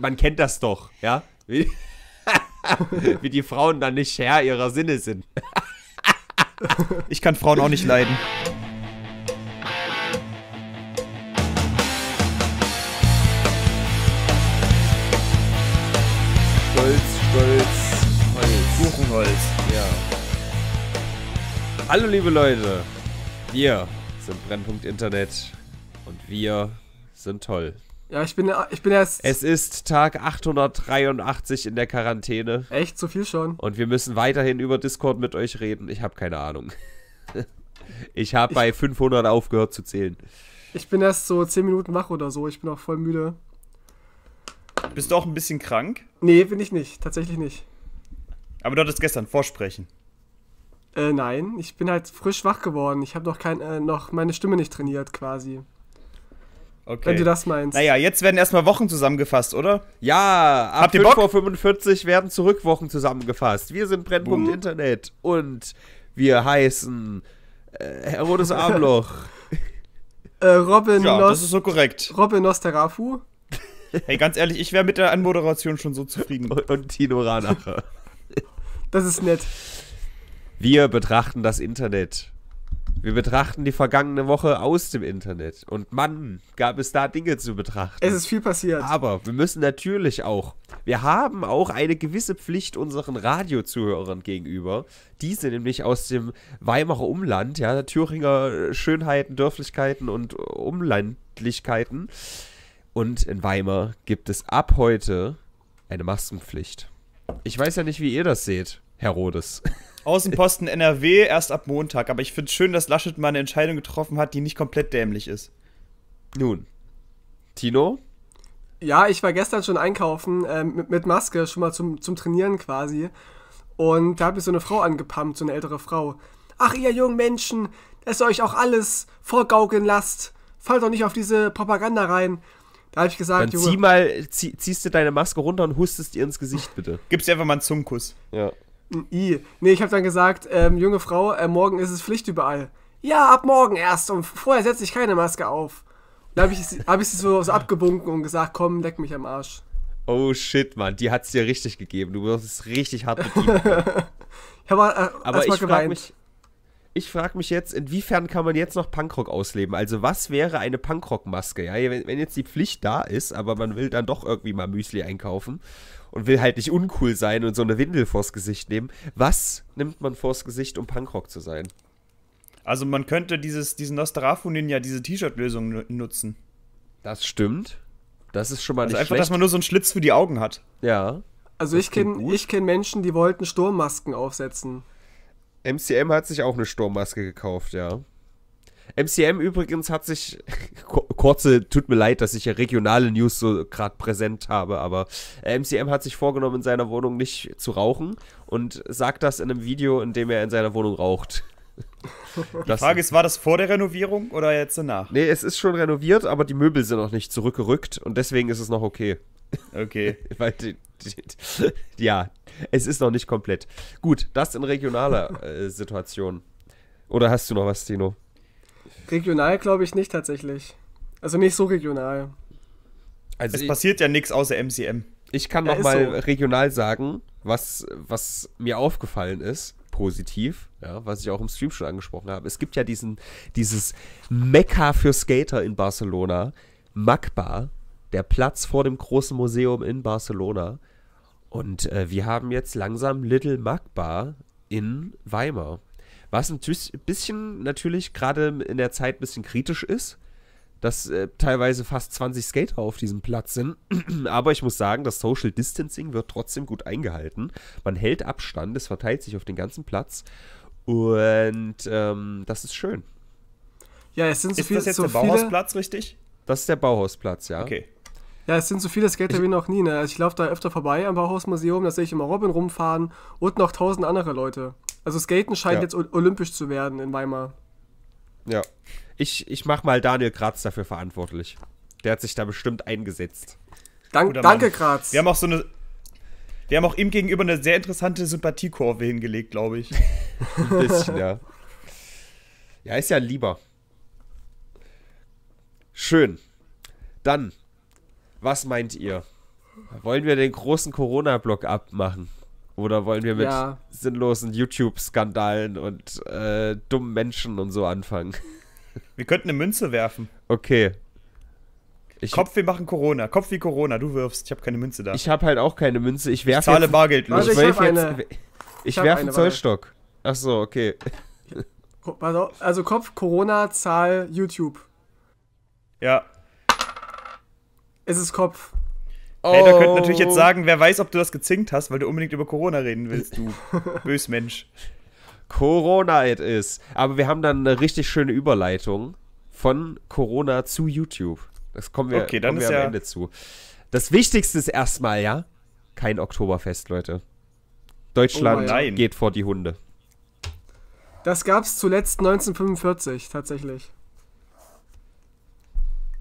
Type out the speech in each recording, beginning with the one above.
man kennt das doch, ja? Wie, wie die Frauen dann nicht Herr ihrer Sinne sind. ich kann Frauen auch nicht leiden. Stolz, Stolz, Holz. Buchenholz. Ja. Hallo liebe Leute. Wir sind Brennpunkt Internet und wir sind toll. Ja, ich bin, ich bin erst. Es ist Tag 883 in der Quarantäne. Echt? So viel schon? Und wir müssen weiterhin über Discord mit euch reden. Ich habe keine Ahnung. ich habe bei 500 aufgehört zu zählen. Ich bin erst so 10 Minuten wach oder so. Ich bin auch voll müde. Bist du auch ein bisschen krank? Nee, bin ich nicht. Tatsächlich nicht. Aber du hattest gestern Vorsprechen. Äh, nein. Ich bin halt frisch wach geworden. Ich habe noch, kein, äh, noch meine Stimme nicht trainiert quasi. Okay. Wenn du das meinst. Naja, jetzt werden erstmal Wochen zusammengefasst, oder? Ja, ab 5.45 Uhr werden zurück Wochen zusammengefasst. Wir sind Brennpunkt Boom. Internet und wir heißen äh, Herodes Armloch. äh, Robin ja, Nos das ist so korrekt. Robin Nosterafu. hey, ganz ehrlich, ich wäre mit der Anmoderation schon so zufrieden. und Tino Ranacher. das ist nett. Wir betrachten das Internet wir betrachten die vergangene Woche aus dem Internet. Und Mann, gab es da Dinge zu betrachten. Es ist viel passiert. Aber wir müssen natürlich auch, wir haben auch eine gewisse Pflicht unseren Radiozuhörern gegenüber. Diese nämlich aus dem Weimarer Umland, ja, Thüringer Schönheiten, Dörflichkeiten und Umlandlichkeiten. Und in Weimar gibt es ab heute eine Maskenpflicht. Ich weiß ja nicht, wie ihr das seht, Herr Rodes. Außenposten NRW erst ab Montag. Aber ich finde es schön, dass Laschet mal eine Entscheidung getroffen hat, die nicht komplett dämlich ist. Nun. Tino? Ja, ich war gestern schon einkaufen, äh, mit, mit, Maske, schon mal zum, zum Trainieren quasi. Und da hat mich so eine Frau angepumpt, so eine ältere Frau. Ach, ihr jungen Menschen, dass ihr euch auch alles vorgaukeln lasst. Fallt doch nicht auf diese Propaganda rein. Da habe ich gesagt, Dann Junge. Zieh mal, zieh, ziehst du deine Maske runter und hustest ihr ins Gesicht, bitte. Gibst dir einfach mal einen Zungenkuss. Ja. Ein I. Nee, ich habe dann gesagt, ähm, junge Frau, äh, morgen ist es Pflicht überall. Ja, ab morgen erst und vorher setze ich keine Maske auf. Da habe ich, hab ich sie so, so abgebunken und gesagt, komm, leck mich am Arsch. Oh shit, Mann, die hat's dir richtig gegeben. Du wirst es richtig hart bedient. ich habe äh, aber ich frage mich, ich frage mich jetzt, inwiefern kann man jetzt noch Punkrock ausleben? Also was wäre eine Punkrock-Maske? Ja, wenn, wenn, jetzt die Pflicht da ist, aber man will dann doch irgendwie mal Müsli einkaufen und will halt nicht uncool sein und so eine Windel vors Gesicht nehmen. Was nimmt man vors Gesicht, um Punkrock zu sein? Also man könnte dieses, diesen Nostarafunin ja diese T-Shirt-Lösung nutzen. Das stimmt. Das ist schon mal also nicht einfach, schlecht. dass man nur so einen Schlitz für die Augen hat. Ja. Also ich kenne kenn Menschen, die wollten Sturmmasken aufsetzen. MCM hat sich auch eine Sturmmaske gekauft, ja. MCM übrigens hat sich, kurze, tut mir leid, dass ich ja regionale News so gerade präsent habe, aber MCM äh, hat sich vorgenommen, in seiner Wohnung nicht zu rauchen und sagt das in einem Video, in dem er in seiner Wohnung raucht. Die Frage ist, war das vor der Renovierung oder jetzt danach? Nee, es ist schon renoviert, aber die Möbel sind noch nicht zurückgerückt und deswegen ist es noch okay. Okay. Weil die, die, die, ja, es ist noch nicht komplett. Gut, das in regionaler äh, Situation. Oder hast du noch was, Tino? Regional glaube ich nicht tatsächlich. Also nicht so regional. Also es passiert ja nichts außer MCM. Ich kann noch mal so. regional sagen, was, was mir aufgefallen ist, positiv, ja, was ich auch im Stream schon angesprochen habe. Es gibt ja diesen, dieses Mekka für Skater in Barcelona, Magba, der Platz vor dem großen Museum in Barcelona. Und äh, wir haben jetzt langsam Little Magba in Weimar. Was ein bisschen natürlich gerade in der Zeit ein bisschen kritisch ist, dass äh, teilweise fast 20 Skater auf diesem Platz sind. Aber ich muss sagen, das Social Distancing wird trotzdem gut eingehalten. Man hält Abstand, es verteilt sich auf den ganzen Platz. Und ähm, das ist schön. Ja, es sind so ist viele. Ist das jetzt so der Bauhausplatz, richtig? Das ist der Bauhausplatz, ja. Okay. Ja, es sind so viele Skater wie noch nie. Ne? Also ich laufe da öfter vorbei am Bauhausmuseum, da sehe ich immer Robin rumfahren und noch tausend andere Leute. Also Skaten scheint ja. jetzt olympisch zu werden in Weimar. Ja. Ich, ich mach mal Daniel Kratz dafür verantwortlich. Der hat sich da bestimmt eingesetzt. Dank, danke, Kratz. Wir haben auch so eine. Wir haben auch ihm gegenüber eine sehr interessante Sympathiekurve hingelegt, glaube ich. Ein bisschen, ja. Ja, ist ja lieber. Schön. Dann, was meint ihr? Wollen wir den großen Corona-Block abmachen? Oder wollen wir mit ja. sinnlosen YouTube-Skandalen und äh, dummen Menschen und so anfangen? Wir könnten eine Münze werfen. Okay. Ich Kopf, wir machen Corona. Kopf wie Corona. Du wirfst. Ich habe keine Münze da. Ich habe halt auch keine Münze. Ich werfe. Zahle Bargeld los. Also ich werfe ich ich werf einen Zollstock. Ach so, okay. Also Kopf, Corona, Zahl, YouTube. Ja. Es ist Kopf. Oh. Hater könnte natürlich jetzt oh. sagen, wer weiß, ob du das gezinkt hast, weil du unbedingt über Corona reden willst, du Bösmensch. Corona it is. Aber wir haben dann eine richtig schöne Überleitung von Corona zu YouTube. Das kommen wir, okay, dann kommen wir am ja Ende zu. Das Wichtigste ist erstmal, ja, kein Oktoberfest, Leute. Deutschland oh geht vor die Hunde. Das gab's zuletzt 1945, tatsächlich.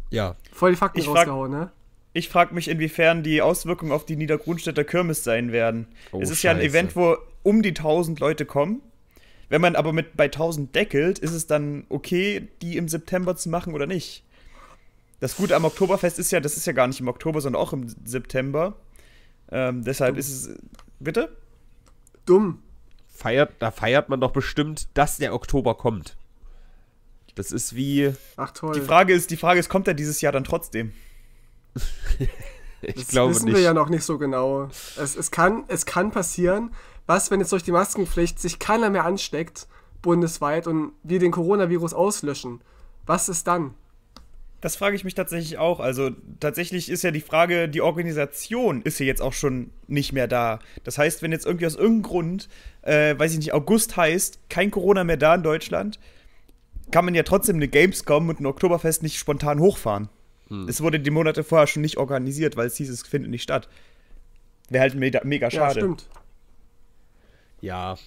Ja. Voll die Fakten ich rausgehauen, ne? ich frage mich, inwiefern die Auswirkungen auf die Niedergrundstädter Kirmes sein werden. Oh, es ist Scheiße. ja ein Event, wo um die 1000 Leute kommen. Wenn man aber mit bei 1000 deckelt, ist es dann okay, die im September zu machen oder nicht? Das Gute am Oktoberfest ist ja, das ist ja gar nicht im Oktober, sondern auch im September. Ähm, deshalb Dumm. ist es. Bitte? Dumm. Feiert, da feiert man doch bestimmt, dass der Oktober kommt. Das ist wie. Ach toll. Die Frage ist, die Frage ist, kommt er dieses Jahr dann trotzdem? ich das glaube wissen nicht. wir ja noch nicht so genau. Es, es, kann, es kann passieren, was, wenn jetzt durch die Maskenpflicht sich keiner mehr ansteckt, bundesweit, und wir den Coronavirus auslöschen. Was ist dann? Das frage ich mich tatsächlich auch. Also tatsächlich ist ja die Frage, die Organisation ist ja jetzt auch schon nicht mehr da. Das heißt, wenn jetzt irgendwie aus irgendeinem Grund, äh, weiß ich nicht, August heißt, kein Corona mehr da in Deutschland, kann man ja trotzdem eine Gamescom und ein Oktoberfest nicht spontan hochfahren. Hm. Es wurde die Monate vorher schon nicht organisiert, weil es hieß, es findet nicht statt. Wäre halt mega, mega schade. Ja, stimmt. Ja.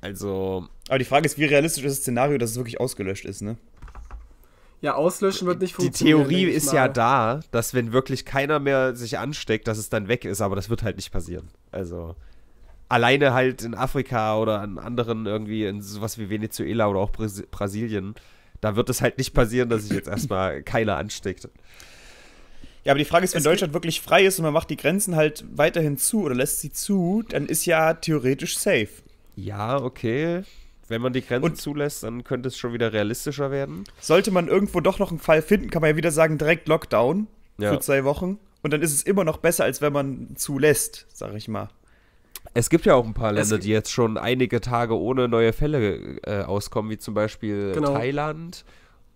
Also. Aber die Frage ist, wie realistisch ist das Szenario, dass es wirklich ausgelöscht ist, ne? Ja, auslöschen wird nicht funktionieren. Die Theorie ist ja da, dass wenn wirklich keiner mehr sich ansteckt, dass es dann weg ist, aber das wird halt nicht passieren. Also alleine halt in Afrika oder an anderen irgendwie, in sowas wie Venezuela oder auch Brasilien, da wird es halt nicht passieren, dass sich jetzt erstmal keiner ansteckt. Ja, aber die Frage ist, wenn es Deutschland wirklich frei ist und man macht die Grenzen halt weiterhin zu oder lässt sie zu, dann ist ja theoretisch safe. Ja, okay. Wenn man die Grenzen und zulässt, dann könnte es schon wieder realistischer werden. Sollte man irgendwo doch noch einen Fall finden, kann man ja wieder sagen, direkt Lockdown ja. für zwei Wochen. Und dann ist es immer noch besser, als wenn man zulässt, sag ich mal. Es gibt ja auch ein paar Länder, die jetzt schon einige Tage ohne neue Fälle äh, auskommen, wie zum Beispiel genau. Thailand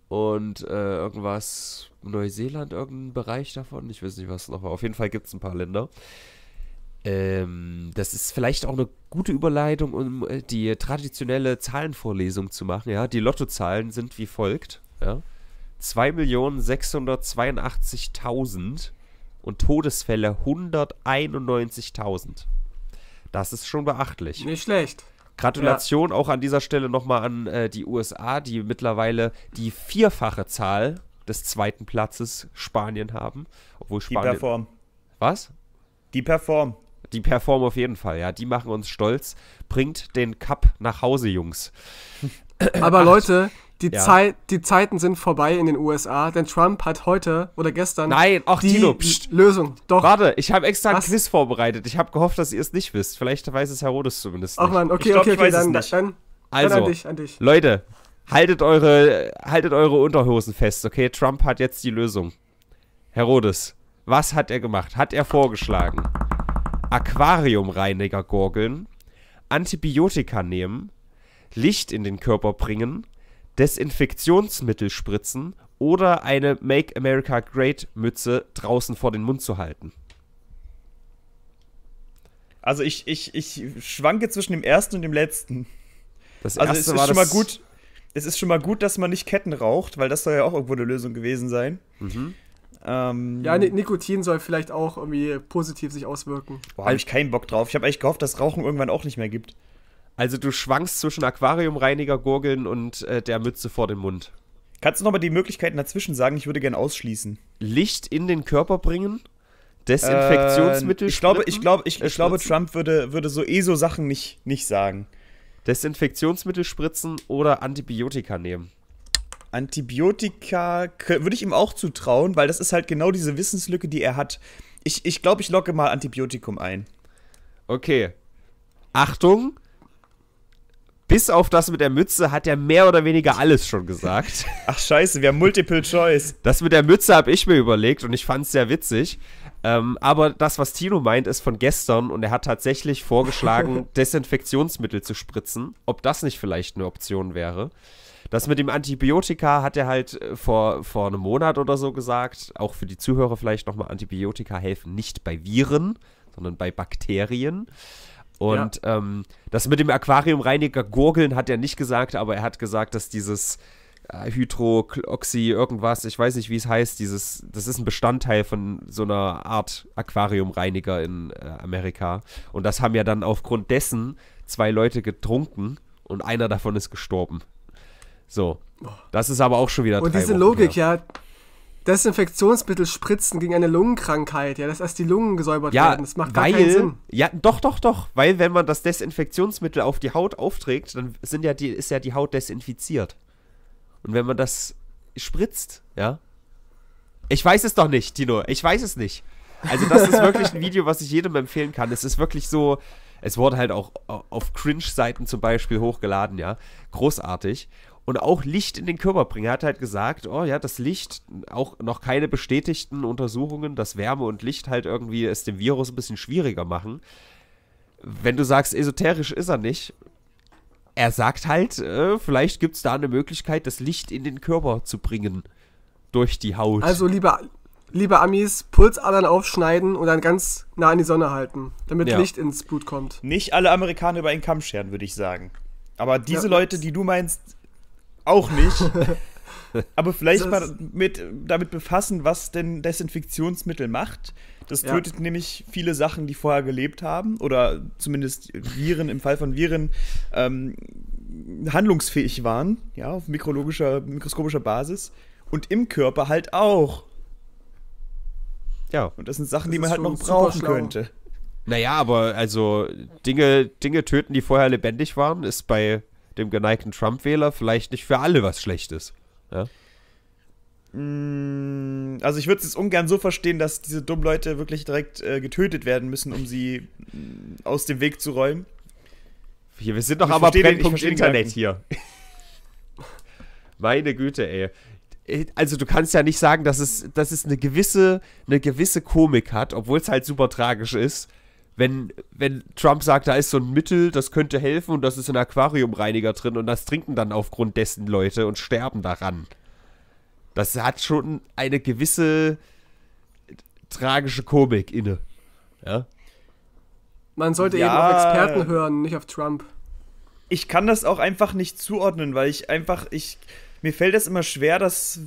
und äh, irgendwas, Neuseeland, irgendein Bereich davon. Ich weiß nicht, was noch war. Auf jeden Fall gibt es ein paar Länder. Ähm, das ist vielleicht auch eine gute Überleitung, um äh, die traditionelle Zahlenvorlesung zu machen. Ja, die Lottozahlen sind wie folgt: ja? 2.682.000 und Todesfälle 191.000. Das ist schon beachtlich. Nicht schlecht. Gratulation ja. auch an dieser Stelle nochmal an äh, die USA, die mittlerweile die vierfache Zahl des zweiten Platzes Spanien haben. Obwohl Spanien. Die performen. Was? Die performen. Die performen auf jeden Fall, ja. Die machen uns stolz. Bringt den Cup nach Hause, Jungs. Aber Leute, die, ja. Zeit, die Zeiten sind vorbei in den USA, denn Trump hat heute oder gestern Nein, ach, die Tino, pst. Lösung. Doch. Warte, ich habe extra Was? ein Quiz vorbereitet. Ich habe gehofft, dass ihr es nicht wisst. Vielleicht weiß es Herodes zumindest. Ach man, okay, ich okay, glaub, okay, dann, dann, dann, also, an dich, an dich. Leute, haltet eure, haltet eure Unterhosen fest, okay? Trump hat jetzt die Lösung. Herodes, was hat er gemacht? Hat er vorgeschlagen? Aquariumreiniger gurgeln, Antibiotika nehmen, Licht in den Körper bringen, Desinfektionsmittel spritzen oder eine Make America Great Mütze draußen vor den Mund zu halten. Also ich, ich, ich schwanke zwischen dem ersten und dem letzten. Das erste also es war ist schon mal gut. Es ist schon mal gut, dass man nicht Ketten raucht, weil das soll ja auch irgendwo eine Lösung gewesen sein. Mhm. Ähm, ja, Nikotin soll vielleicht auch irgendwie positiv sich auswirken. Boah, habe ich keinen Bock drauf. Ich habe eigentlich gehofft, dass Rauchen irgendwann auch nicht mehr gibt. Also du schwankst zwischen Aquariumreiniger, Gurgeln und äh, der Mütze vor dem Mund. Kannst du nochmal die Möglichkeiten dazwischen sagen? Ich würde gerne ausschließen. Licht in den Körper bringen? Desinfektionsmittel? Äh, ich glaube, ich glaube, ich, ich glaube, Trump würde, würde so eh so Sachen nicht, nicht sagen. Desinfektionsmittel spritzen oder Antibiotika nehmen. Antibiotika würde ich ihm auch zutrauen, weil das ist halt genau diese Wissenslücke, die er hat. Ich glaube, ich, glaub, ich locke mal Antibiotikum ein. Okay. Achtung, bis auf das mit der Mütze hat er mehr oder weniger alles schon gesagt. Ach scheiße, wir haben Multiple Choice. Das mit der Mütze habe ich mir überlegt und ich fand es sehr witzig. Ähm, aber das, was Tino meint, ist von gestern und er hat tatsächlich vorgeschlagen, Desinfektionsmittel zu spritzen. Ob das nicht vielleicht eine Option wäre? Das mit dem Antibiotika hat er halt äh, vor, vor einem Monat oder so gesagt. Auch für die Zuhörer vielleicht nochmal, Antibiotika helfen nicht bei Viren, sondern bei Bakterien. Und ja. ähm, das mit dem Aquariumreiniger gurgeln hat er nicht gesagt, aber er hat gesagt, dass dieses äh, Hydroxy irgendwas, ich weiß nicht, wie es heißt, dieses, das ist ein Bestandteil von so einer Art Aquariumreiniger in äh, Amerika. Und das haben ja dann aufgrund dessen zwei Leute getrunken und einer davon ist gestorben. So. Das ist aber auch schon wieder. Und diese Wochen Logik, her. ja, Desinfektionsmittel spritzen gegen eine Lungenkrankheit, ja, dass erst die Lungen gesäubert ja, werden. Das macht weil, gar keinen Sinn. Ja, doch, doch, doch. Weil wenn man das Desinfektionsmittel auf die Haut aufträgt, dann sind ja die, ist ja die Haut desinfiziert. Und wenn man das spritzt, ja. Ich weiß es doch nicht, Tino. Ich weiß es nicht. Also, das ist wirklich ein Video, was ich jedem empfehlen kann. Es ist wirklich so. Es wurde halt auch auf Cringe-Seiten zum Beispiel hochgeladen, ja. Großartig und auch Licht in den Körper bringen. Er hat halt gesagt, oh ja, das Licht, auch noch keine bestätigten Untersuchungen, dass Wärme und Licht halt irgendwie es dem Virus ein bisschen schwieriger machen. Wenn du sagst, esoterisch ist er nicht, er sagt halt, äh, vielleicht gibt es da eine Möglichkeit, das Licht in den Körper zu bringen. Durch die Haut. Also, lieber, liebe Amis, Pulsadern aufschneiden und dann ganz nah an die Sonne halten, damit ja. Licht ins Blut kommt. Nicht alle Amerikaner über einen Kamm scheren, würde ich sagen. Aber diese ja, Leute, die du meinst, auch nicht. Aber vielleicht mal mit, damit befassen, was denn Desinfektionsmittel macht. Das tötet ja. nämlich viele Sachen, die vorher gelebt haben oder zumindest Viren im Fall von Viren ähm, handlungsfähig waren, ja, auf mikrologischer, mikroskopischer Basis. Und im Körper halt auch. Ja. Und das sind Sachen, das die man halt noch brauchen könnte. Naja, aber also Dinge, Dinge töten, die vorher lebendig waren, ist bei dem geneigten Trump-Wähler vielleicht nicht für alle was Schlechtes. Ja? Mm, also ich würde es jetzt ungern so verstehen, dass diese dummen Leute wirklich direkt äh, getötet werden müssen, um sie mm, aus dem Weg zu räumen. Hier, wir sind doch ich aber Brennpunkt den, Internet hier. Meine Güte, ey. Also du kannst ja nicht sagen, dass es, dass es eine gewisse, eine gewisse Komik hat, obwohl es halt super tragisch ist wenn, wenn Trump sagt, da ist so ein Mittel, das könnte helfen und das ist ein Aquariumreiniger drin und das trinken dann aufgrund dessen Leute und sterben daran. Das hat schon eine gewisse äh, tragische Komik inne. Ja? Man sollte ja, eben auf Experten hören, nicht auf Trump. Ich kann das auch einfach nicht zuordnen, weil ich einfach, ich, mir fällt es immer schwer, das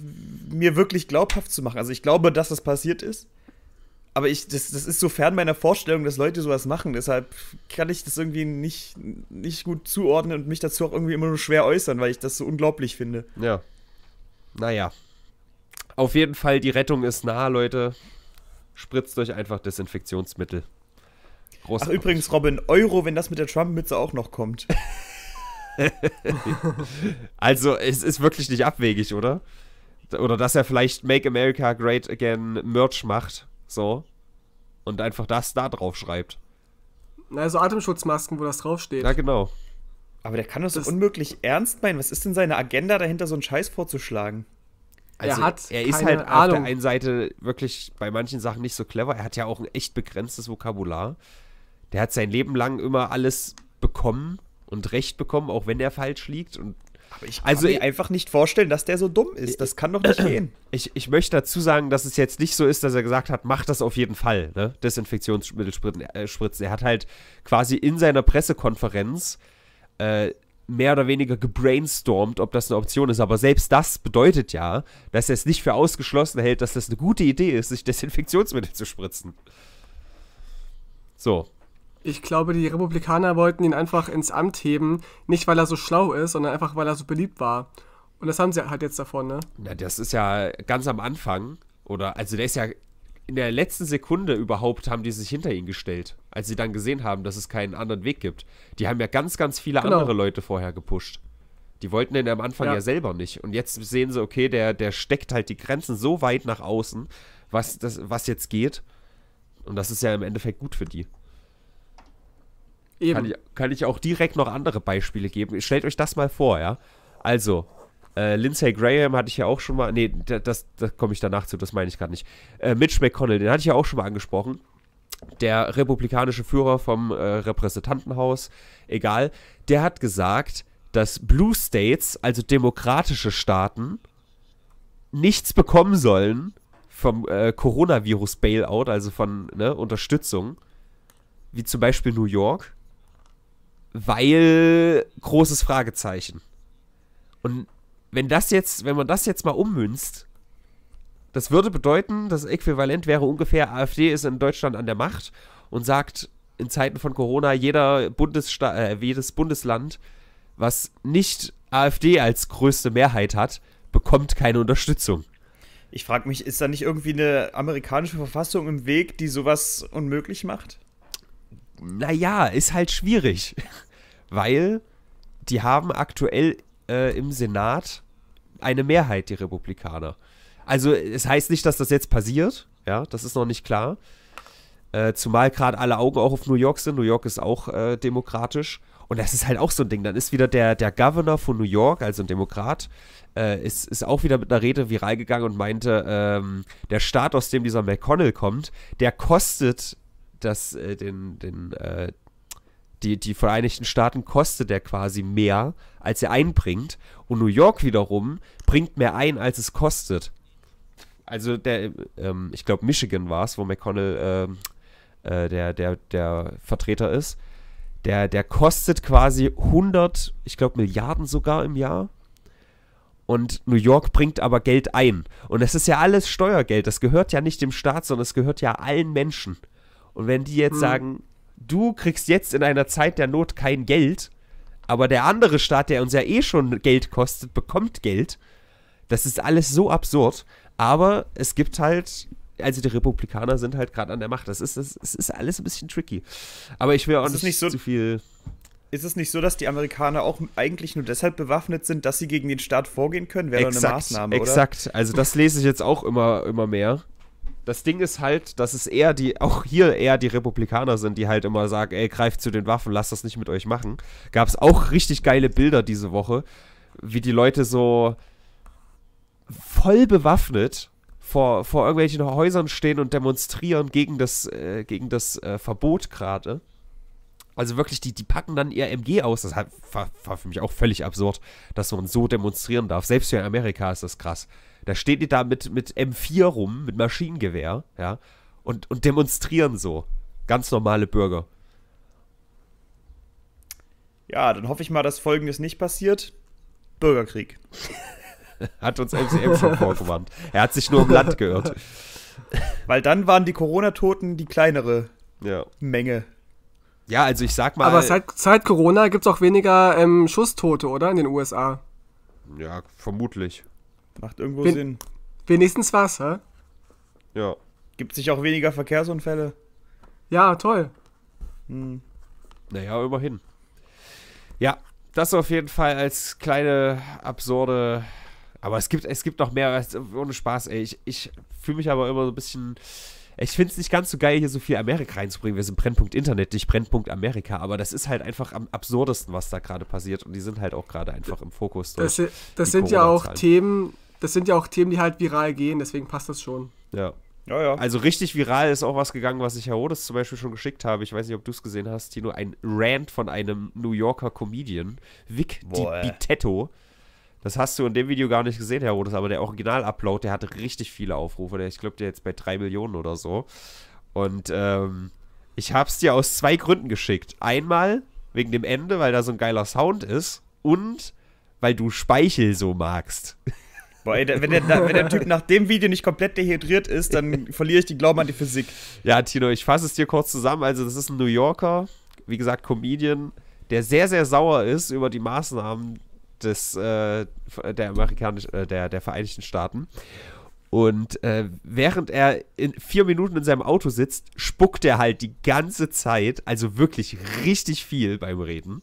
mir wirklich glaubhaft zu machen. Also ich glaube, dass das passiert ist aber ich, das, das ist so fern meiner Vorstellung, dass Leute sowas machen. Deshalb kann ich das irgendwie nicht, nicht gut zuordnen und mich dazu auch irgendwie immer nur schwer äußern, weil ich das so unglaublich finde. Ja. Naja. Auf jeden Fall, die Rettung ist nah, Leute. Spritzt euch einfach Desinfektionsmittel. Großartig. Ach, übrigens, Robin, Euro, wenn das mit der Trump-Mütze auch noch kommt. also, es ist wirklich nicht abwegig, oder? Oder dass er vielleicht Make America Great Again Merch macht so. Und einfach das da drauf schreibt. Na, so Atemschutzmasken, wo das draufsteht. Ja, genau. Aber der kann das, das unmöglich ernst meinen. Was ist denn seine Agenda dahinter, so einen Scheiß vorzuschlagen? Also, er, er ist halt Ahnung. auf der einen Seite wirklich bei manchen Sachen nicht so clever. Er hat ja auch ein echt begrenztes Vokabular. Der hat sein Leben lang immer alles bekommen und Recht bekommen, auch wenn er falsch liegt. Und aber ich kann also, mir einfach nicht vorstellen, dass der so dumm ist. Das kann doch nicht gehen. Ich, ich möchte dazu sagen, dass es jetzt nicht so ist, dass er gesagt hat, mach das auf jeden Fall, ne? Desinfektionsmittel äh, spritzen. Er hat halt quasi in seiner Pressekonferenz äh, mehr oder weniger gebrainstormt, ob das eine Option ist. Aber selbst das bedeutet ja, dass er es nicht für ausgeschlossen hält, dass das eine gute Idee ist, sich Desinfektionsmittel zu spritzen. So, ich glaube, die Republikaner wollten ihn einfach ins Amt heben, nicht weil er so schlau ist, sondern einfach weil er so beliebt war. Und das haben sie halt jetzt davon, ne? Na, das ist ja ganz am Anfang, oder? Also der ist ja in der letzten Sekunde überhaupt haben die sich hinter ihn gestellt, als sie dann gesehen haben, dass es keinen anderen Weg gibt. Die haben ja ganz, ganz viele genau. andere Leute vorher gepusht. Die wollten den am Anfang ja. ja. selber nicht. Und jetzt sehen sie, okay, der, der steckt halt die Grenzen so weit nach außen, was, das, was jetzt geht. Und das ist ja im Endeffekt gut für die. Eben. Kann ich, kann ich auch direkt noch andere Beispiele geben. Stellt euch das mal vor, ja. Also, äh, Lindsay Graham hatte ich ja auch schon mal. Nee, das, da komme ich danach zu, das meine ich gerade nicht. Äh, Mitch McConnell, den hatte ich ja auch schon mal angesprochen. Der republikanische Führer vom äh, Repräsentantenhaus, egal, der hat gesagt, dass Blue States, also demokratische Staaten, nichts bekommen sollen vom äh, Coronavirus-Bailout, also von ne, Unterstützung, wie zum Beispiel New York weil großes Fragezeichen. Und wenn das jetzt, wenn man das jetzt mal ummünzt, das würde bedeuten, das Äquivalent wäre ungefähr, AfD ist in Deutschland an der Macht und sagt in Zeiten von Corona, jeder Bundessta äh, jedes Bundesland, was nicht AfD als größte Mehrheit hat, bekommt keine Unterstützung. Ich frage mich, ist da nicht irgendwie eine amerikanische Verfassung im Weg, die sowas unmöglich macht? Naja, ist halt schwierig weil die haben aktuell äh, im Senat eine Mehrheit, die Republikaner. Also es heißt nicht, dass das jetzt passiert, ja, das ist noch nicht klar. Äh, zumal gerade alle Augen auch auf New York sind. New York ist auch äh, demokratisch. Und das ist halt auch so ein Ding. Dann ist wieder der, der Governor von New York, also ein Demokrat, äh, ist, ist auch wieder mit einer Rede viral gegangen und meinte, ähm, der Staat, aus dem dieser McConnell kommt, der kostet das, äh, den, den, äh, die, die Vereinigten Staaten kostet er quasi mehr, als er einbringt. Und New York wiederum bringt mehr ein, als es kostet. Also der, ähm, ich glaube Michigan war es, wo McConnell äh, äh, der, der, der Vertreter ist. Der, der kostet quasi 100, ich glaube Milliarden sogar im Jahr. Und New York bringt aber Geld ein. Und das ist ja alles Steuergeld. Das gehört ja nicht dem Staat, sondern es gehört ja allen Menschen. Und wenn die jetzt hm. sagen, du kriegst jetzt in einer Zeit der Not kein Geld, aber der andere Staat, der uns ja eh schon Geld kostet, bekommt Geld. Das ist alles so absurd. Aber es gibt halt, also die Republikaner sind halt gerade an der Macht. Das ist, das, das, ist alles ein bisschen tricky. Aber ich will auch nicht, nicht so zu viel ist es nicht so, dass die Amerikaner auch eigentlich nur deshalb bewaffnet sind, dass sie gegen den Staat vorgehen können? Wäre exakt, eine Maßnahme, exakt. oder? Exakt. Also das lese ich jetzt auch immer, immer mehr. Das Ding ist halt, dass es eher die, auch hier eher die Republikaner sind, die halt immer sagen, ey, greift zu den Waffen, lasst das nicht mit euch machen. Gab es auch richtig geile Bilder diese Woche, wie die Leute so voll bewaffnet vor, vor irgendwelchen Häusern stehen und demonstrieren gegen das, äh, gegen das äh, Verbot gerade. Also wirklich, die, die packen dann ihr MG aus. Das war, für mich auch völlig absurd, dass man so demonstrieren darf. Selbst hier in Amerika ist das krass. Da stehen die da mit, mit M4 rum, mit Maschinengewehr, ja, und, und demonstrieren so. Ganz normale Bürger. Ja, dann hoffe ich mal, dass Folgendes nicht passiert. Bürgerkrieg. hat uns MCM schon vorgewarnt. Er hat sich nur im Land geirrt. Weil dann waren die Corona-Toten die kleinere ja. Menge. Ja, also ich sag mal. Aber seit, seit Corona gibt es auch weniger ähm, Schusstote, oder? In den USA. Ja, vermutlich. Macht irgendwo Wen Sinn. Wenigstens was, hä? Ja. Gibt sich auch weniger Verkehrsunfälle. Ja, toll. Hm. Naja, immerhin. Ja, das auf jeden Fall als kleine absurde. Aber es gibt, es gibt noch mehr, ohne Spaß, ey. Ich, ich fühle mich aber immer so ein bisschen. Ich finde es nicht ganz so geil, hier so viel Amerika reinzubringen. Wir sind Brennpunkt Internet, nicht Brennpunkt Amerika, aber das ist halt einfach am absurdesten, was da gerade passiert. Und die sind halt auch gerade einfach im Fokus. Das, das sind ja auch Themen, das sind ja auch Themen, die halt viral gehen, deswegen passt das schon. Ja. Ja, ja. Also richtig viral ist auch was gegangen, was ich Herr Herodes zum Beispiel schon geschickt habe. Ich weiß nicht, ob du es gesehen hast, Tino. Ein Rant von einem New Yorker Comedian, Vic Bitetto. Das hast du in dem Video gar nicht gesehen, Herr Herodes, aber der Original-Upload, der hatte richtig viele Aufrufe. Der, ich glaube, der jetzt bei drei Millionen oder so. Und ähm, ich habe es dir aus zwei Gründen geschickt. Einmal wegen dem Ende, weil da so ein geiler Sound ist. Und weil du Speichel so magst. Boah, ey, wenn, der, wenn, der, Typ nach dem Video nicht komplett dehydriert ist, dann verliere ich die Glauben an die Physik. Ja, Tino, ich fasse es dir kurz zusammen. Also, das ist ein New Yorker, wie gesagt, Comedian, der sehr, sehr sauer ist über die Maßnahmen des, äh, der, amerikanischen, äh, der, der Vereinigten Staaten. Und äh, während er in vier Minuten in seinem Auto sitzt, spuckt er halt die ganze Zeit, also wirklich richtig viel beim Reden.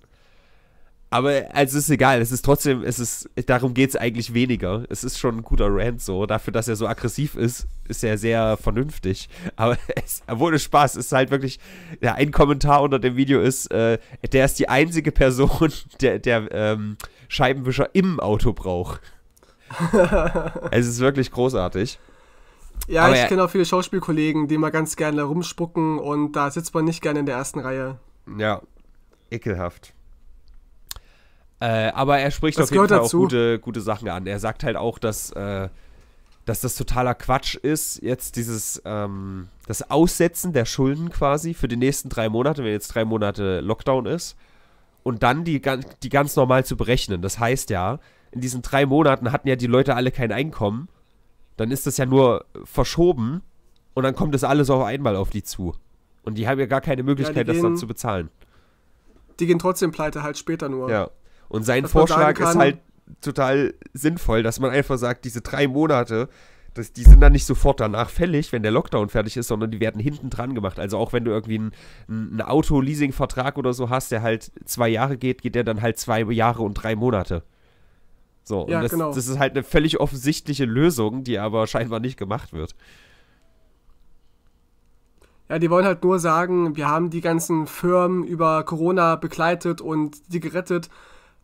Aber also ist egal, es ist trotzdem, es ist, darum geht es eigentlich weniger. Es ist schon ein guter Rant so. Dafür, dass er so aggressiv ist, ist er sehr vernünftig. Aber es, obwohl es Spaß, ist halt wirklich, ja, ein Kommentar unter dem Video ist, äh, der ist die einzige Person, der, der ähm, Scheibenwischer im Auto braucht. es ist wirklich großartig. Ja, Aber ich ja, kenne auch viele Schauspielkollegen, die mal ganz gerne rumspucken und da sitzt man nicht gerne in der ersten Reihe. Ja, ekelhaft. Äh, aber er spricht das auf jeden Fall dazu. auch gute, gute Sachen an. Er sagt halt auch, dass, äh, dass das totaler Quatsch ist, jetzt dieses ähm, das Aussetzen der Schulden quasi für die nächsten drei Monate, wenn jetzt drei Monate Lockdown ist, und dann die, die ganz normal zu berechnen. Das heißt ja, in diesen drei Monaten hatten ja die Leute alle kein Einkommen. Dann ist das ja nur verschoben und dann kommt das alles auf einmal auf die zu. Und die haben ja gar keine Möglichkeit, ja, gehen, das dann zu bezahlen. Die gehen trotzdem pleite, halt später nur. Ja. Und sein Vorschlag kann, ist halt total sinnvoll, dass man einfach sagt, diese drei Monate, das, die sind dann nicht sofort danach fällig, wenn der Lockdown fertig ist, sondern die werden hinten dran gemacht. Also auch wenn du irgendwie einen, einen Auto-Leasing-Vertrag oder so hast, der halt zwei Jahre geht, geht der dann halt zwei Jahre und drei Monate. So, ja, und das, genau. das ist halt eine völlig offensichtliche Lösung, die aber scheinbar nicht gemacht wird. Ja, die wollen halt nur sagen, wir haben die ganzen Firmen über Corona begleitet und die gerettet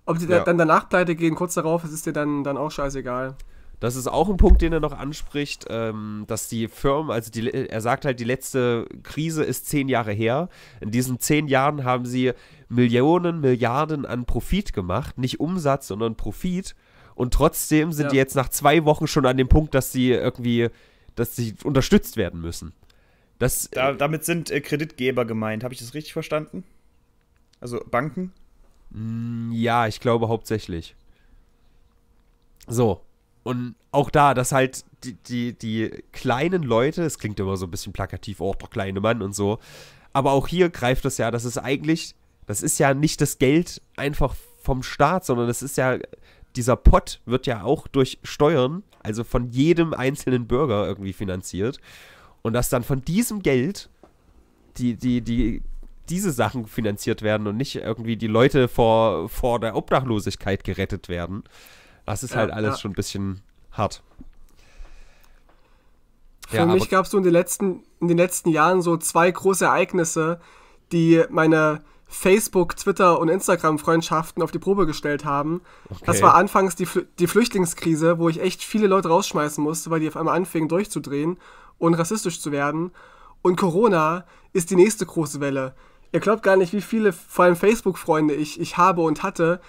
ob die ja. dann danach pleite gehen, kurz darauf, es ist dir dann, dann auch scheißegal. Das ist auch ein Punkt, den er noch anspricht, ähm, dass die Firmen, also die, er sagt halt, die letzte Krise ist zehn Jahre her. In diesen zehn Jahren haben sie Millionen, Milliarden an Profit gemacht, nicht Umsatz, sondern Profit. Und trotzdem sind ja. die jetzt nach zwei Wochen schon an dem Punkt, dass sie irgendwie, dass sie unterstützt werden müssen. Das, da, damit sind äh, Kreditgeber gemeint. Habe ich das richtig verstanden? Also Banken? Mm, ja, ich glaube hauptsächlich. So. Und auch da, dass halt die, die, die kleinen Leute, es klingt immer so ein bisschen plakativ, oh, der kleine Mann und so, aber auch hier greift das ja, das ist eigentlich, das ist ja nicht das Geld einfach vom Staat, sondern das ist ja, dieser Pott wird ja auch durch Steuern, also von jedem einzelnen Bürger irgendwie finanziert. Und dass dann von diesem Geld die, die, die diese Sachen finanziert werden und nicht irgendwie die Leute vor, vor der Obdachlosigkeit gerettet werden. Das ist halt ja, alles ja. schon ein bisschen hart. Für ja, mich gab es so in den, letzten, in den letzten Jahren so zwei große Ereignisse, die meine Facebook, Twitter und Instagram-Freundschaften auf die Probe gestellt haben. Okay. Das war anfangs die, die Flüchtlingskrise, wo ich echt viele Leute rausschmeißen musste, weil die auf einmal anfingen durchzudrehen und rassistisch zu werden. Und Corona ist die nächste große Welle, Ihr glaubt gar nicht, wie viele, vor allem Facebook-Freunde ich, ich habe und hatte,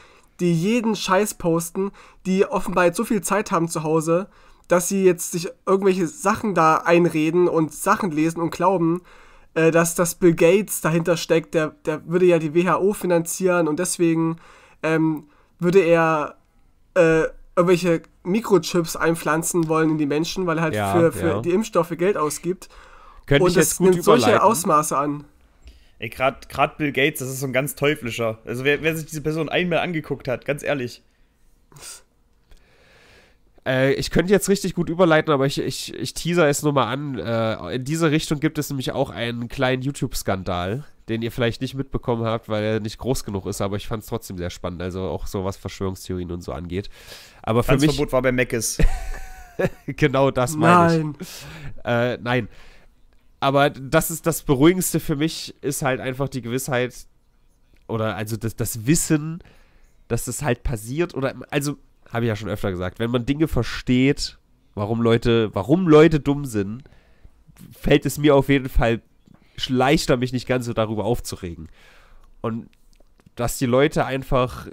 die jeden Scheiß posten, die offenbar jetzt so viel Zeit haben zu Hause, dass sie jetzt sich irgendwelche Sachen da einreden und Sachen lesen und glauben, äh, dass das Bill Gates dahinter steckt, der, der würde ja die WHO finanzieren und deswegen ähm, würde er äh, irgendwelche Mikrochips einpflanzen wollen in die Menschen, weil er halt ja, für, für ja. die Impfstoffe Geld ausgibt. Könnte und ich das jetzt gut nimmt solche Ausmaße an. Ey, gerade Bill Gates, das ist so ein ganz teuflischer. Also wer, wer sich diese Person einmal angeguckt hat, ganz ehrlich. Äh, ich könnte jetzt richtig gut überleiten, aber ich, ich, ich teaser es nur mal an. Äh, in dieser Richtung gibt es nämlich auch einen kleinen YouTube-Skandal, den ihr vielleicht nicht mitbekommen habt, weil er nicht groß genug ist, aber ich fand es trotzdem sehr spannend, also auch so was Verschwörungstheorien und so angeht. Aber für mich. Verbot war bei Meckes. genau das meine ich. Äh, nein. Nein. Aber das ist das Beruhigendste für mich, ist halt einfach die Gewissheit oder also das, das Wissen, dass das halt passiert oder also habe ich ja schon öfter gesagt, wenn man Dinge versteht, warum Leute, warum Leute dumm sind, fällt es mir auf jeden Fall leichter, mich nicht ganz so darüber aufzuregen. Und dass die Leute einfach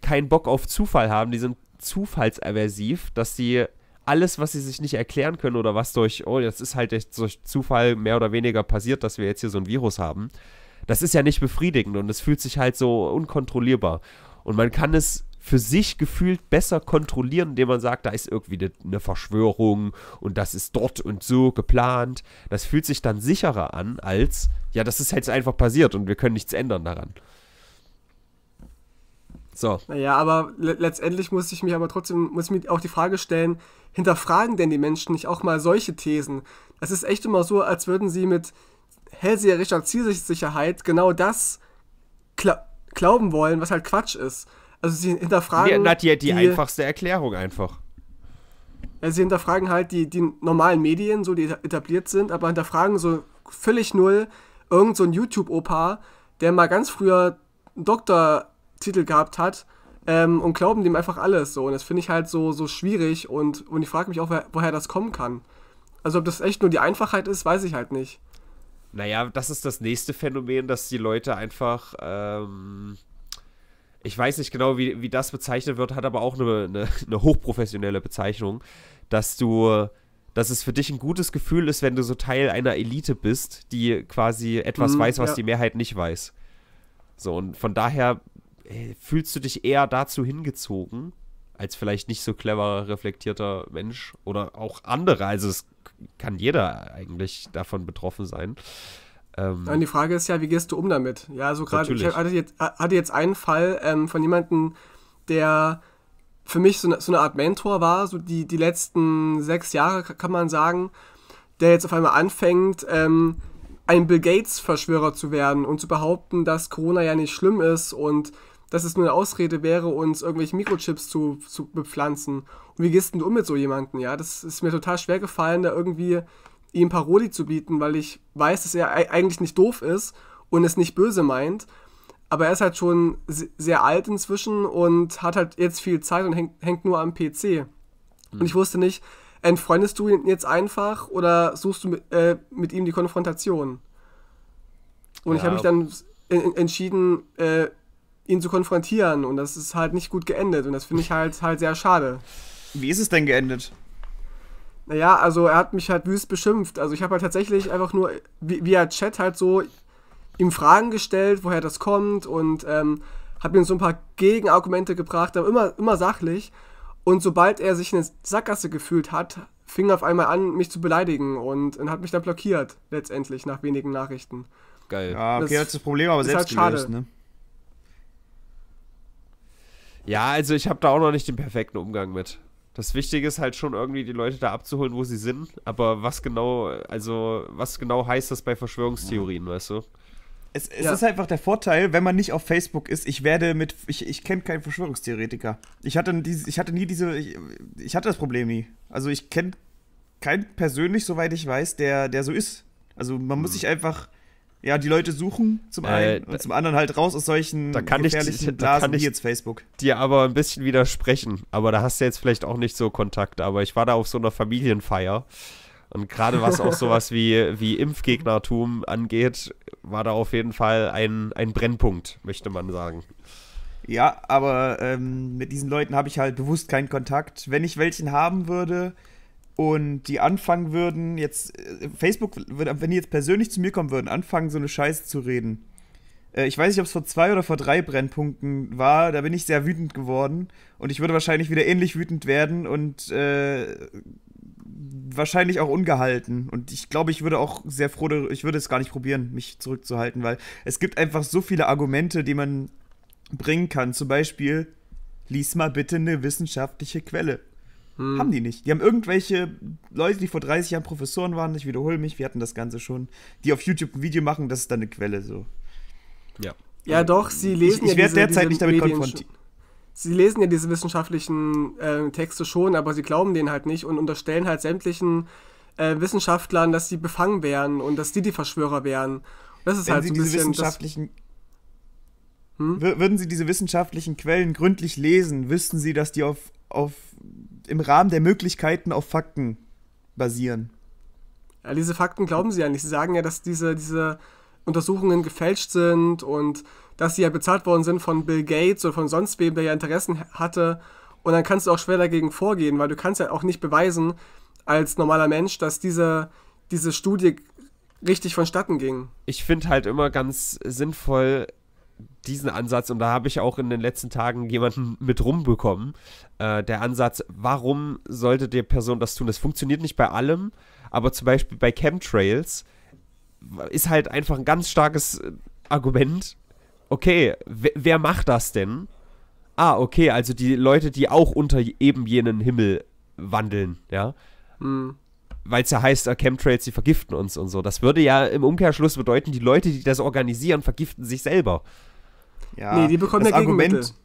keinen Bock auf Zufall haben, die sind zufallsaversiv, dass sie alles, was sie sich nicht erklären können oder was durch, oh, das ist halt echt durch Zufall mehr oder weniger passiert, dass wir jetzt hier so ein Virus haben, das ist ja nicht befriedigend und es fühlt sich halt so unkontrollierbar. Und man kann es für sich gefühlt besser kontrollieren, indem man sagt, da ist irgendwie ne, eine Verschwörung und das ist dort und so geplant. Das fühlt sich dann sicherer an, als, ja, das ist halt einfach passiert und wir können nichts ändern daran. So. Naja, aber letztendlich muss ich mich aber trotzdem, muss ich mir auch die Frage stellen, hinterfragen denn die Menschen nicht auch mal solche Thesen? Es ist echt immer so, als würden sie mit hellseherischer Zielsicherheit genau das gla glauben wollen, was halt Quatsch ist. Also sie hinterfragen. Ja, die, die, die einfachste Erklärung einfach. Also sie hinterfragen halt die, die normalen Medien, so die etabliert sind, aber hinterfragen so völlig null irgend so ein YouTube-Opa, der mal ganz früher einen Doktortitel gehabt hat ähm, und glauben dem einfach alles so. Und das finde ich halt so, so schwierig und, und ich frage mich auch, woher das kommen kann. Also ob das echt nur die Einfachheit ist, weiß ich halt nicht. Naja, das ist das nächste Phänomen, dass die Leute einfach, ähm, ich weiß nicht genau, wie, wie das bezeichnet wird, hat aber auch eine, eine, eine hochprofessionelle Bezeichnung, dass du dass es für dich ein gutes Gefühl ist, wenn du so Teil einer Elite bist, die quasi etwas mm, weiß, was ja. die Mehrheit nicht weiß. So, und von daher äh, fühlst du dich eher dazu hingezogen, als vielleicht nicht so cleverer, reflektierter Mensch oder auch andere. Also es kann jeder eigentlich davon betroffen sein. Ähm, Nein, die Frage ist ja, wie gehst du um damit? Ja, so also gerade, ich hatte jetzt, äh, hatte jetzt einen Fall ähm, von jemandem, der für mich so eine, so eine Art Mentor war, so die, die letzten sechs Jahre, kann man sagen, der jetzt auf einmal anfängt, ähm, ein Bill Gates-Verschwörer zu werden und zu behaupten, dass Corona ja nicht schlimm ist und dass es nur eine Ausrede wäre, uns irgendwelche Mikrochips zu, zu bepflanzen. Und wie gehst denn du um mit so jemandem, ja? Das ist mir total schwer gefallen, da irgendwie ihm Paroli zu bieten, weil ich weiß, dass er eigentlich nicht doof ist und es nicht böse meint. Aber er ist halt schon sehr alt inzwischen und hat halt jetzt viel Zeit und hängt, hängt nur am PC. Mhm. Und ich mhm. wusste nicht, entfreundest du ihn jetzt einfach oder suchst du mit, äh, mit ihm die Konfrontation? Und ja. ich habe mich dann entschieden, äh, ihn zu konfrontieren und das ist halt nicht gut geendet und das finde ich halt, halt sehr schade. Wie ist es denn geendet? Naja, also er hat mich halt wüst beschimpft. Also ich habe halt tatsächlich einfach nur via Chat halt so ihm Fragen gestellt, woher das kommt und ähm, habe ihm so ein paar Gegenargumente gebracht, aber immer, immer sachlich. Und sobald er sich in eine Sackgasse gefühlt hat, fing er auf einmal an, mich zu beleidigen und, und hat mich dann blockiert, letztendlich, nach wenigen Nachrichten. Geil. Ja, okay, das, das Problem aber halt selbst halt gelöst, schade. ne? Ja, also ich habe da auch noch nicht den perfekten Umgang mit. Das Wichtige ist halt schon irgendwie die Leute da abzuholen, wo sie sind. Aber was genau, also was genau heißt das bei Verschwörungstheorien, weißt du? Es, es ja. ist einfach der Vorteil, wenn man nicht auf Facebook ist. Ich werde mit, ich, ich kenne keinen Verschwörungstheoretiker. Ich hatte, diese, ich hatte nie diese, ich, ich hatte das Problem nie. Also ich kenne keinen persönlich, soweit ich weiß, der, der so ist. Also man hm. muss sich einfach ja, die Leute suchen zum äh, einen und zum anderen halt raus aus solchen da kann gefährlichen ich, da Blasen kann ich jetzt Facebook. Dir aber ein bisschen widersprechen, aber da hast du jetzt vielleicht auch nicht so Kontakt, aber ich war da auf so einer Familienfeier und gerade was auch sowas wie, wie Impfgegnertum angeht, war da auf jeden Fall ein, ein Brennpunkt, möchte man sagen. Ja, aber ähm, mit diesen Leuten habe ich halt bewusst keinen Kontakt. Wenn ich welchen haben würde, und die anfangen würden, jetzt, äh, Facebook, wenn die jetzt persönlich zu mir kommen würden, anfangen, so eine Scheiße zu reden. Äh, ich weiß nicht, ob es vor zwei oder vor drei Brennpunkten war, da bin ich sehr wütend geworden und ich würde wahrscheinlich wieder ähnlich wütend werden und äh, wahrscheinlich auch ungehalten. Und ich glaube, ich würde auch sehr froh, ich würde es gar nicht probieren, mich zurückzuhalten, weil es gibt einfach so viele Argumente, die man bringen kann. Zum Beispiel, lies mal bitte eine wissenschaftliche Quelle. Hm. Haben die nicht. Die haben irgendwelche Leute, die vor 30 Jahren Professoren waren, ich wiederhole mich, wir hatten das Ganze schon, die auf YouTube ein Video machen, das ist dann eine Quelle so. Ja. Ja, doch, sie lesen ich, ich ja werde derzeit nicht damit konfrontiert. Sie lesen ja diese wissenschaftlichen äh, Texte schon, aber sie glauben denen halt nicht und unterstellen halt sämtlichen äh, Wissenschaftlern, dass sie befangen wären und dass die die Verschwörer wären. das ist Wenn halt so ein bisschen. Wissenschaftlichen hm? Würden Sie diese wissenschaftlichen Quellen gründlich lesen, wüssten Sie, dass die auf, auf im Rahmen der Möglichkeiten auf Fakten basieren. Ja, diese Fakten glauben sie ja nicht. Sie sagen ja, dass diese, diese Untersuchungen gefälscht sind und dass sie ja bezahlt worden sind von Bill Gates oder von sonst wem, der ja Interessen hatte. Und dann kannst du auch schwer dagegen vorgehen, weil du kannst ja auch nicht beweisen als normaler Mensch, dass diese, diese Studie richtig vonstatten ging. Ich finde halt immer ganz sinnvoll, diesen Ansatz, und da habe ich auch in den letzten Tagen jemanden mit rumbekommen, äh, der Ansatz, warum sollte die Person das tun? Das funktioniert nicht bei allem, aber zum Beispiel bei Chemtrails ist halt einfach ein ganz starkes äh, Argument. Okay, wer macht das denn? Ah, okay, also die Leute, die auch unter eben jenen Himmel wandeln, ja. Mhm weil es ja heißt, äh, Chemtrails, die vergiften uns und so. Das würde ja im Umkehrschluss bedeuten, die Leute, die das organisieren, vergiften sich selber. Ja, nee, die bekommen das ja Argument.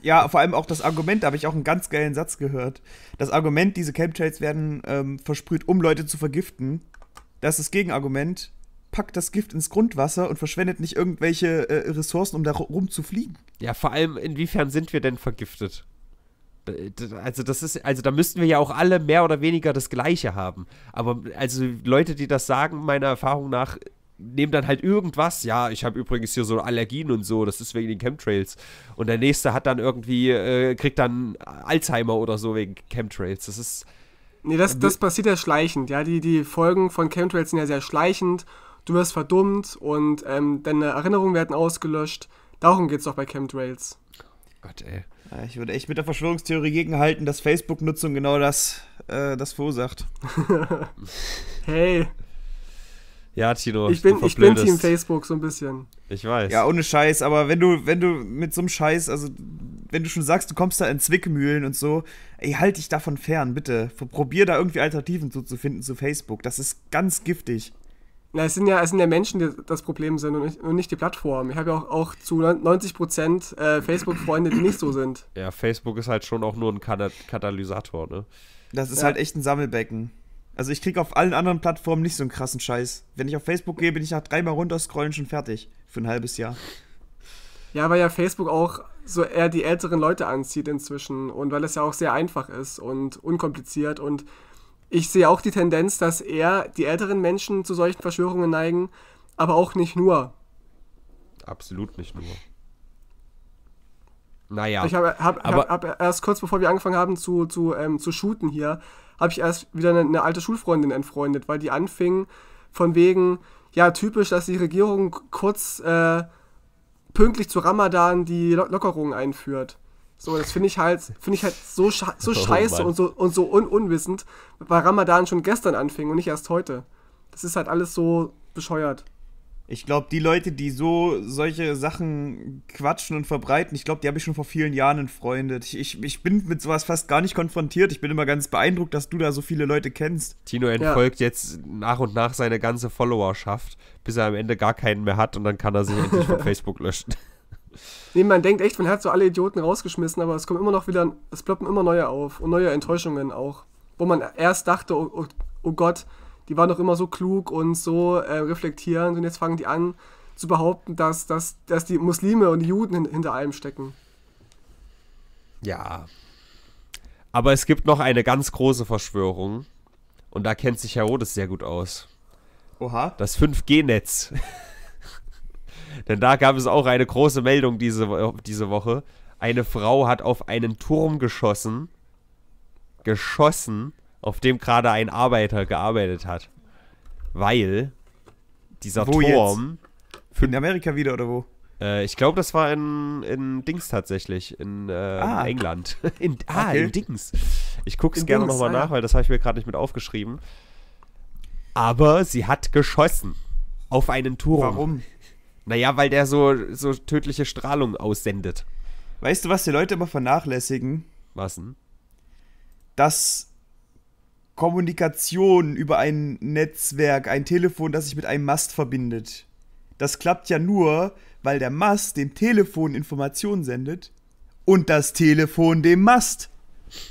Ja, vor allem auch das Argument, da habe ich auch einen ganz geilen Satz gehört. Das Argument, diese Chemtrails werden ähm, versprüht, um Leute zu vergiften. Das ist das Gegenargument. Packt das Gift ins Grundwasser und verschwendet nicht irgendwelche äh, Ressourcen, um da rumzufliegen. Ja, vor allem, inwiefern sind wir denn vergiftet? Äh, also, das ist, also da müssten wir ja auch alle mehr oder weniger das Gleiche haben. Aber also Leute, die das sagen, meiner Erfahrung nach, nehmen dann halt irgendwas. Ja, ich habe übrigens hier so Allergien und so, das ist wegen den Chemtrails. Und der nächste hat dann irgendwie, äh, kriegt dann Alzheimer oder so wegen Chemtrails. Das ist. Nee, das, das passiert ja schleichend, ja. Die, die Folgen von Chemtrails sind ja sehr schleichend. Du wirst verdummt und ähm, deine Erinnerungen werden ausgelöscht. Darum geht's doch bei Chemtrails. Gott, ey. Ich würde echt mit der Verschwörungstheorie gegenhalten, dass Facebook-Nutzung genau das, äh, das verursacht. hey, ja, Tino. Ich bin, ich bin Team Facebook so ein bisschen. Ich weiß. Ja, ohne Scheiß, aber wenn du, wenn du mit so einem Scheiß, also wenn du schon sagst, du kommst da in Zwickmühlen und so, ey, halt dich davon fern, bitte. Probier da irgendwie Alternativen zu, finden zu Facebook. Das ist ganz giftig. Na, es sind ja, es sind ja Menschen, die das Problem sind und nicht, und nicht die Plattform. Ich habe ja auch, auch zu 90 Prozent äh, Facebook-Freunde, die nicht so sind. Ja, Facebook ist halt schon auch nur ein Katalysator, ne? Das ist ja. halt echt ein Sammelbecken. Also ich kriege auf allen anderen Plattformen nicht so einen krassen Scheiß. Wenn ich auf Facebook gehe, bin ich nach dreimal runterscrollen schon fertig. Für ein halbes Jahr. Ja, weil ja Facebook auch so eher die älteren Leute anzieht inzwischen und weil es ja auch sehr einfach ist und unkompliziert und ich sehe auch die Tendenz, dass eher die älteren Menschen zu solchen Verschwörungen neigen, aber auch nicht nur. Absolut nicht nur. Naja. Ich habe hab, hab, hab erst kurz bevor wir angefangen haben zu, zu, ähm, zu shooten hier, habe ich erst wieder eine, eine alte Schulfreundin entfreundet, weil die anfing von wegen, ja, typisch, dass die Regierung kurz äh, pünktlich zu Ramadan die Lockerungen einführt. So, das finde ich halt, finde ich halt so, sche so scheiße und so, und so un unwissend, weil Ramadan schon gestern anfing und nicht erst heute. Das ist halt alles so bescheuert. Ich glaube, die Leute, die so solche Sachen quatschen und verbreiten, ich glaube, die habe ich schon vor vielen Jahren entfreundet. Ich, ich, ich, bin mit sowas fast gar nicht konfrontiert. Ich bin immer ganz beeindruckt, dass du da so viele Leute kennst. Tino entfolgt ja. jetzt nach und nach seine ganze Followerschaft, bis er am Ende gar keinen mehr hat und dann kann er sich endlich von Facebook löschen. Nee, man denkt echt, man hat so alle Idioten rausgeschmissen, aber es kommen immer noch wieder, es ploppen immer neue auf und neue Enttäuschungen auch. Wo man erst dachte, oh, oh, oh Gott, die waren doch immer so klug und so äh, reflektierend und jetzt fangen die an zu behaupten, dass, dass, dass die Muslime und die Juden hin, hinter allem stecken. Ja. Aber es gibt noch eine ganz große Verschwörung und da kennt sich Herodes sehr gut aus. Oha. Das 5G-Netz. Denn da gab es auch eine große Meldung diese, äh, diese Woche. Eine Frau hat auf einen Turm geschossen. Geschossen auf dem gerade ein Arbeiter gearbeitet hat. Weil dieser wo Turm. Jetzt? In Amerika wieder oder wo? Äh, ich glaube, das war in, in Dings tatsächlich, in, äh, ah. in England. In, ah, okay. in Dings. Ich gucke es gerne nochmal ah, nach, weil das habe ich mir gerade nicht mit aufgeschrieben. Aber sie hat geschossen. Auf einen Turm. Warum? Naja, weil der so, so tödliche Strahlung aussendet. Weißt du, was die Leute immer vernachlässigen? Was denn? Dass Kommunikation über ein Netzwerk, ein Telefon, das sich mit einem Mast verbindet. Das klappt ja nur, weil der Mast dem Telefon Informationen sendet und das Telefon dem Mast.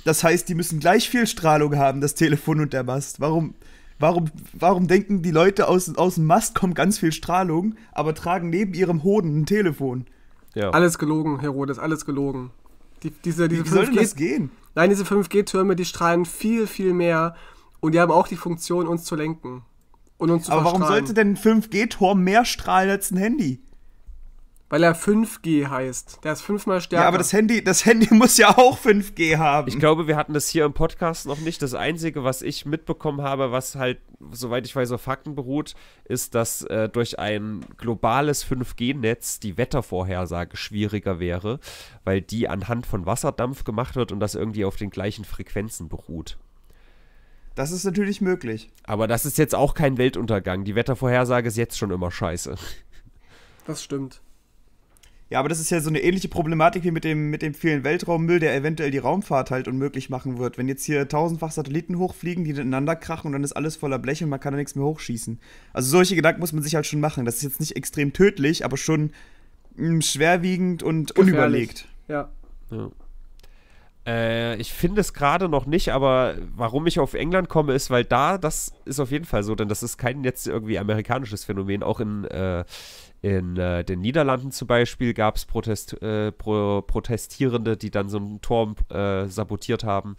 Das heißt, die müssen gleich viel Strahlung haben, das Telefon und der Mast. Warum, warum, warum denken die Leute aus, aus dem Mast kommt ganz viel Strahlung, aber tragen neben ihrem Hoden ein Telefon? Ja. Alles gelogen, Herodes, alles gelogen. Die, diese, diese Wie soll denn das gehen? Nein, diese 5G-Türme, die strahlen viel, viel mehr und die haben auch die Funktion, uns zu lenken. Und uns zu Aber warum sollte denn ein 5G-Turm mehr strahlen als ein Handy? weil er 5G heißt. Der ist fünfmal stärker. Ja, aber das Handy, das Handy muss ja auch 5G haben. Ich glaube, wir hatten das hier im Podcast noch nicht. Das Einzige, was ich mitbekommen habe, was halt, soweit ich weiß, auf Fakten beruht, ist, dass äh, durch ein globales 5G-Netz die Wettervorhersage schwieriger wäre, weil die anhand von Wasserdampf gemacht wird und das irgendwie auf den gleichen Frequenzen beruht. Das ist natürlich möglich. Aber das ist jetzt auch kein Weltuntergang. Die Wettervorhersage ist jetzt schon immer scheiße. Das stimmt. Ja, aber das ist ja so eine ähnliche Problematik wie mit dem, mit dem vielen Weltraummüll, der eventuell die Raumfahrt halt unmöglich machen wird. Wenn jetzt hier tausendfach Satelliten hochfliegen, die ineinander krachen und dann ist alles voller Blech und man kann da nichts mehr hochschießen. Also solche Gedanken muss man sich halt schon machen. Das ist jetzt nicht extrem tödlich, aber schon hm, schwerwiegend und Gefährlich. unüberlegt. Ja. ja. Äh, ich finde es gerade noch nicht, aber warum ich auf England komme, ist, weil da, das ist auf jeden Fall so, denn das ist kein jetzt irgendwie amerikanisches Phänomen. Auch in, äh, in äh, den Niederlanden zum Beispiel gab es Protest, äh, Pro Protestierende, die dann so einen Turm äh, sabotiert haben.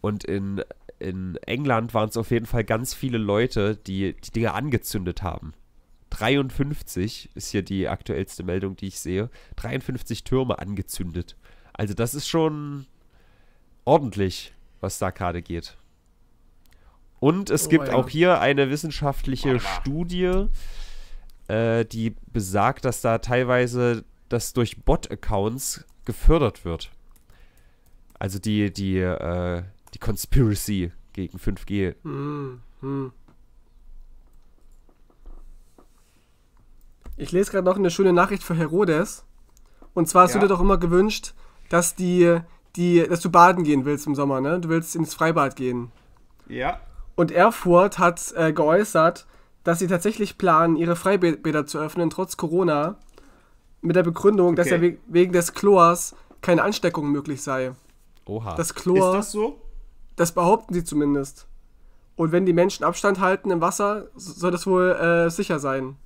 Und in, in England waren es auf jeden Fall ganz viele Leute, die die Dinge angezündet haben. 53 ist hier die aktuellste Meldung, die ich sehe. 53 Türme angezündet. Also das ist schon ordentlich, was da gerade geht. Und es oh, gibt ja. auch hier eine wissenschaftliche Studie äh, die besagt, dass da teilweise das durch Bot-Accounts gefördert wird. Also die, die, äh, die Conspiracy gegen 5G. Hm, hm. Ich lese gerade noch eine schöne Nachricht für Herodes. Und zwar hast ja. du dir doch immer gewünscht, dass die, die, dass du baden gehen willst im Sommer, ne? Du willst ins Freibad gehen. Ja. Und Erfurt hat äh, geäußert, dass sie tatsächlich planen, ihre Freibäder zu öffnen, trotz Corona, mit der Begründung, okay. dass ja we wegen des Chlors keine Ansteckung möglich sei. Oha. Das Chlor. Ist das so? Das behaupten sie zumindest. Und wenn die Menschen Abstand halten im Wasser, soll das wohl äh, sicher sein.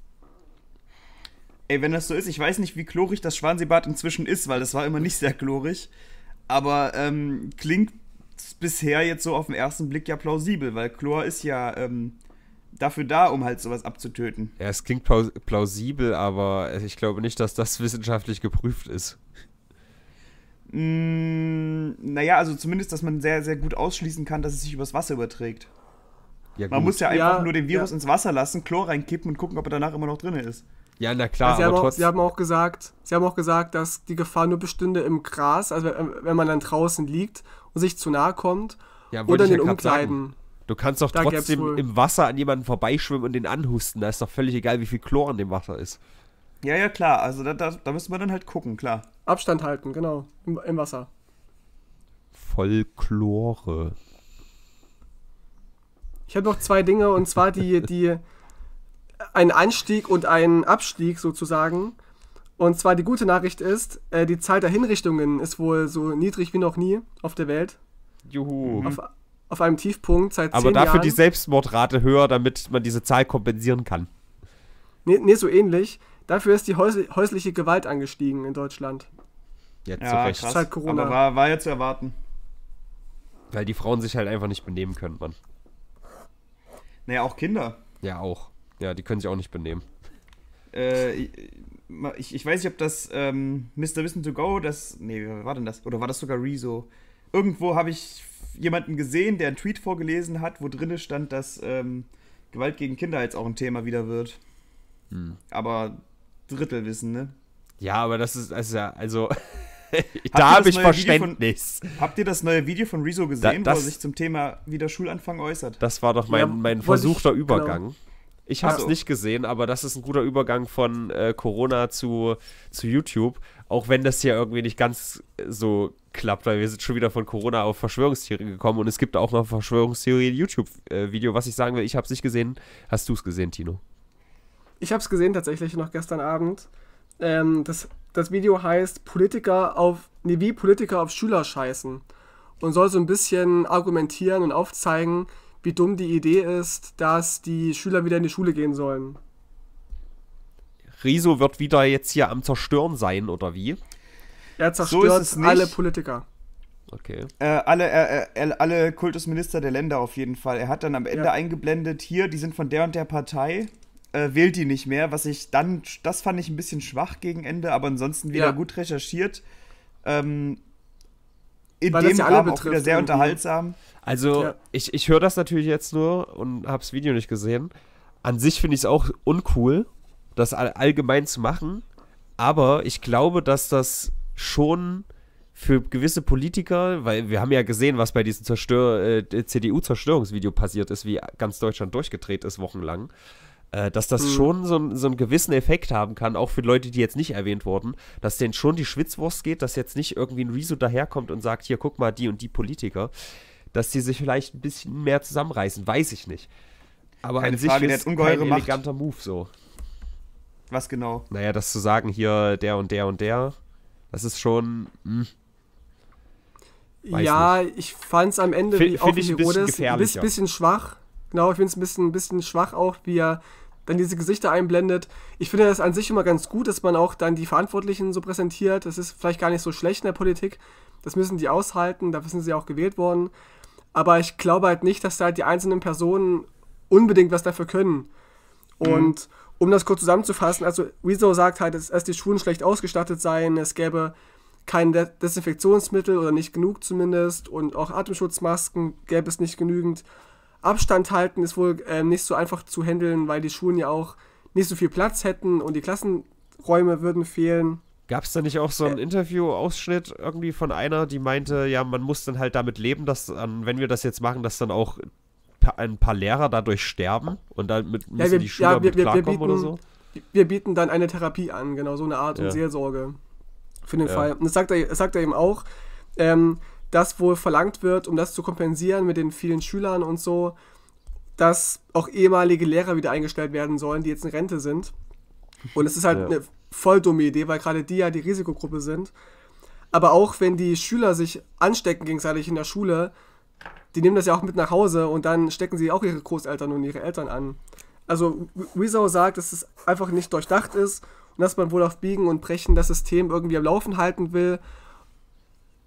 Ey, wenn das so ist, ich weiß nicht, wie chlorig das Schwanseebad inzwischen ist, weil das war immer nicht sehr chlorig. Aber ähm, klingt bisher jetzt so auf den ersten Blick ja plausibel, weil Chlor ist ja ähm, dafür da, um halt sowas abzutöten. Ja, es klingt plausibel, aber ich glaube nicht, dass das wissenschaftlich geprüft ist. Mm, naja, also zumindest, dass man sehr, sehr gut ausschließen kann, dass es sich übers Wasser überträgt. Ja, man muss ja einfach ja, nur den Virus ja. ins Wasser lassen, Chlor reinkippen und gucken, ob er danach immer noch drin ist. Ja, na klar, also sie, aber haben auch, sie haben auch gesagt, sie haben auch gesagt, dass die Gefahr nur bestünde im Gras, also wenn man dann draußen liegt und sich zu nahe kommt ja, oder in den Umkleiden. Sagen. Du kannst doch da trotzdem im Wasser an jemanden vorbeischwimmen und den anhusten. Da ist doch völlig egal, wie viel Chlor in dem Wasser ist. Ja, ja, klar. Also da, da, da müssen wir dann halt gucken, klar. Abstand halten, genau. Im, im Wasser. Chlore. Ich habe noch zwei Dinge und zwar die, die ein Anstieg und ein Abstieg sozusagen. Und zwar die gute Nachricht ist, äh, die Zahl der Hinrichtungen ist wohl so niedrig wie noch nie auf der Welt. Juhu. Auf auf einem Tiefpunkt seit Aber dafür Jahren. die Selbstmordrate höher, damit man diese Zahl kompensieren kann. Nee, nee so ähnlich. Dafür ist die häusliche Gewalt angestiegen in Deutschland. Jetzt ja, zu Krass. Seit halt Corona. Aber war, war jetzt zu erwarten. Weil die Frauen sich halt einfach nicht benehmen können, Mann. Naja, auch Kinder. Ja, auch. Ja, die können sich auch nicht benehmen. Äh, ich, ich weiß nicht, ob das ähm, Mr. Wissen to Go, das. Nee, wer war denn das? Oder war das sogar Rezo? Irgendwo habe ich jemanden gesehen, der einen Tweet vorgelesen hat, wo drin stand, dass ähm, Gewalt gegen Kinder jetzt auch ein Thema wieder wird. Hm. Aber wissen, ne? Ja, aber das ist, das ist ja, also. da habe ich Verständnis. Von, habt ihr das neue Video von Rezo gesehen, da, das, wo er sich zum Thema wieder Schulanfang äußert? Das war doch mein, ja, versuchter genau ich, Übergang. Genau. Ich habe es also. nicht gesehen, aber das ist ein guter Übergang von äh, Corona zu, zu YouTube. Auch wenn das hier irgendwie nicht ganz so klappt, weil wir sind schon wieder von Corona auf Verschwörungstheorien gekommen und es gibt auch noch Verschwörungstheorien YouTube-Video, was ich sagen will, ich habe es nicht gesehen. Hast du es gesehen, Tino? Ich habe es gesehen tatsächlich noch gestern Abend. Ähm, das, das Video heißt Politiker auf, nee, wie Politiker auf Schüler scheißen und soll so ein bisschen argumentieren und aufzeigen, wie dumm die Idee ist, dass die Schüler wieder in die Schule gehen sollen. Riso wird wieder jetzt hier am Zerstören sein, oder wie? Er zerstört so alle Politiker. Okay. Äh, alle, äh, äh alle Kultusminister der Länder auf jeden Fall. Er hat dann am Ende ja. eingeblendet, hier, die sind von der und der Partei, äh, wählt die nicht mehr, was ich dann, das fand ich ein bisschen schwach gegen Ende, aber ansonsten wieder ja. gut recherchiert. Ähm, in Weil dem ja Rahmen betrifft, auch wieder sehr irgendwie. unterhaltsam. Also, ja. ich, ich höre das natürlich jetzt nur und habe das Video nicht gesehen. An sich finde ich es auch uncool, das allgemein zu machen. Aber ich glaube, dass das schon für gewisse Politiker, weil wir haben ja gesehen, was bei diesem Zerstör äh, CDU-Zerstörungsvideo passiert ist, wie ganz Deutschland durchgedreht ist wochenlang, äh, dass das mhm. schon so, so einen gewissen Effekt haben kann, auch für Leute, die jetzt nicht erwähnt wurden, dass denen schon die Schwitzwurst geht, dass jetzt nicht irgendwie ein Riso daherkommt und sagt, hier guck mal, die und die Politiker, dass die sich vielleicht ein bisschen mehr zusammenreißen, weiß ich nicht. Aber Keine an sich Frage, ist es ein ungeheure Macht. Move so. Was genau? Naja, das zu sagen, hier der und der und der, das ist schon. Mh. Hm. ja, nicht. ich fand es am Ende, F wie auch wie ein bisschen, bisschen schwach. Genau, ich finde es ein bisschen, bisschen schwach auch, wie er dann diese Gesichter einblendet. Ich finde das an sich immer ganz gut, dass man auch dann die Verantwortlichen so präsentiert. Das ist vielleicht gar nicht so schlecht in der Politik. Das müssen die aushalten, dafür sind sie auch gewählt worden. Aber ich glaube halt nicht, dass da halt die einzelnen Personen unbedingt was dafür können. Mhm. Und mhm um das kurz zusammenzufassen, also Rezo sagt halt, dass, die Schulen schlecht ausgestattet seien, es gäbe kein Desinfektionsmittel oder nicht genug zumindest und auch Atemschutzmasken gäbe es nicht genügend. Abstand halten ist wohl äh, nicht so einfach zu handeln, weil die Schulen ja auch nicht so viel Platz hätten und die Klassenräume würden fehlen. Gab es da nicht auch so einen äh. Interview-Ausschnitt irgendwie von einer, die meinte, ja, man muss dann halt damit leben, dass, wenn wir das jetzt machen, dass dann auch ein paar Lehrer dadurch sterben und dann mit, müssen ja, wir, die Schüler ja, wir, mit klarkommen bieten, oder so? Wir bieten dann eine Therapie an, genau, so eine Art ja. und Seelsorge für den Fall. Und das sagt er, das sagt er eben auch, ähm, dass wohl verlangt wird, um das zu kompensieren mit den vielen Schülern und so, dass auch ehemalige Lehrer wieder eingestellt werden sollen, die jetzt in Rente sind. Und es ist halt eine voll dumme Idee, weil gerade die ja die Risikogruppe sind. Aber auch wenn die Schüler sich anstecken gegenseitig in der Schule, die nehmen das ja auch mit nach Hause und dann stecken sie auch ihre Großeltern und ihre Eltern an. Also Wieso sagt, dass es einfach nicht durchdacht ist und dass man wohl auf Biegen und Brechen das System irgendwie am Laufen halten will,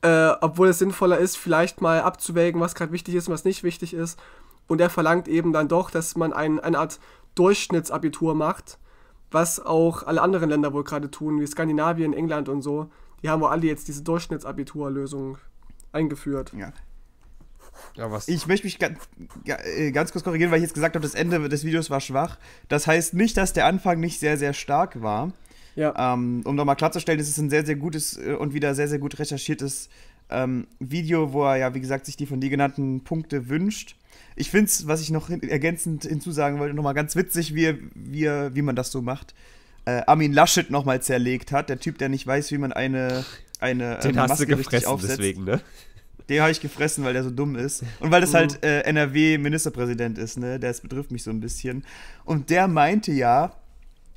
äh, obwohl es sinnvoller ist, vielleicht mal abzuwägen, was gerade wichtig ist und was nicht wichtig ist. Und er verlangt eben dann doch, dass man ein, eine Art Durchschnittsabitur macht, was auch alle anderen Länder wohl gerade tun, wie Skandinavien, England und so. Die haben wohl alle jetzt diese Durchschnittsabiturlösung eingeführt. Ja. Ja, was? Ich möchte mich ganz, äh, ganz kurz korrigieren, weil ich jetzt gesagt habe, das Ende des Videos war schwach. Das heißt nicht, dass der Anfang nicht sehr, sehr stark war. Ja. Ähm, um nochmal klarzustellen, es ist ein sehr, sehr gutes äh, und wieder sehr, sehr gut recherchiertes ähm, Video, wo er ja, wie gesagt, sich die von dir genannten Punkte wünscht. Ich finde es, was ich noch hin ergänzend hinzusagen wollte, nochmal ganz witzig, wie, wie, wie man das so macht. Äh, Armin Laschet nochmal zerlegt hat, der Typ, der nicht weiß, wie man eine, eine Den äh, Maske hast du gefressen, deswegen, ne? Den habe ich gefressen, weil der so dumm ist. Und weil das oh. halt äh, NRW-Ministerpräsident ist, ne? Das betrifft mich so ein bisschen. Und der meinte ja,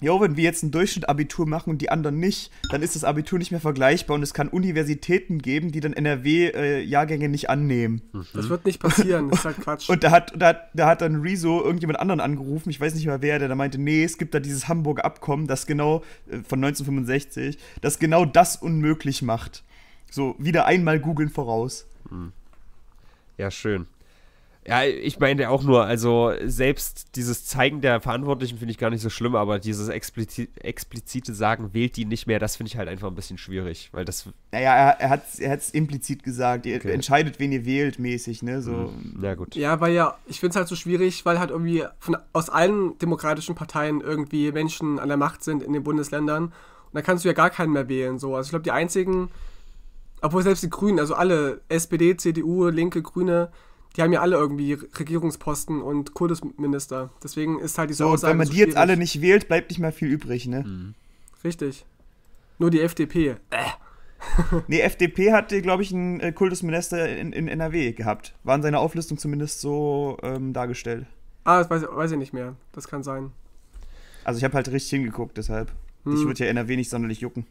Jo, wenn wir jetzt einen Durchschnitt Abitur machen und die anderen nicht, dann ist das Abitur nicht mehr vergleichbar und es kann Universitäten geben, die dann NRW-Jahrgänge nicht annehmen. Mhm. Das wird nicht passieren, das ist halt Quatsch. Und da hat, da, da hat dann Rezo irgendjemand anderen angerufen, ich weiß nicht mehr wer, der da meinte, nee, es gibt da dieses Hamburger Abkommen, das genau, äh, von 1965, das genau das unmöglich macht. So, wieder einmal googeln voraus. Hm. Ja, schön. Ja, ich meine auch nur, also selbst dieses Zeigen der Verantwortlichen finde ich gar nicht so schlimm, aber dieses explizite, explizite Sagen, wählt die nicht mehr, das finde ich halt einfach ein bisschen schwierig, weil das... Naja, er, er hat es er implizit gesagt, ihr okay. entscheidet, wen ihr wählt, mäßig, ne, so... Hm. Ja, gut. Ja, weil ja, ich finde es halt so schwierig, weil halt irgendwie von, aus allen demokratischen Parteien irgendwie Menschen an der Macht sind in den Bundesländern und da kannst du ja gar keinen mehr wählen, so. Also ich glaube, die einzigen obwohl selbst die Grünen, also alle, SPD, CDU, Linke, Grüne, die haben ja alle irgendwie Regierungsposten und Kultusminister. Deswegen ist halt die so, Aussage. Wenn man so die jetzt alle nicht wählt, bleibt nicht mehr viel übrig, ne? Mhm. Richtig. Nur die FDP. Äh. nee, FDP hat, glaube ich, einen äh, Kultusminister in, in, NRW gehabt. War in seiner Auflistung zumindest so ähm, dargestellt. Ah, das weiß, weiß, ich nicht mehr. Das kann sein. Also ich habe halt richtig hingeguckt, deshalb. Hm. Ich würde ja NRW nicht sonderlich jucken.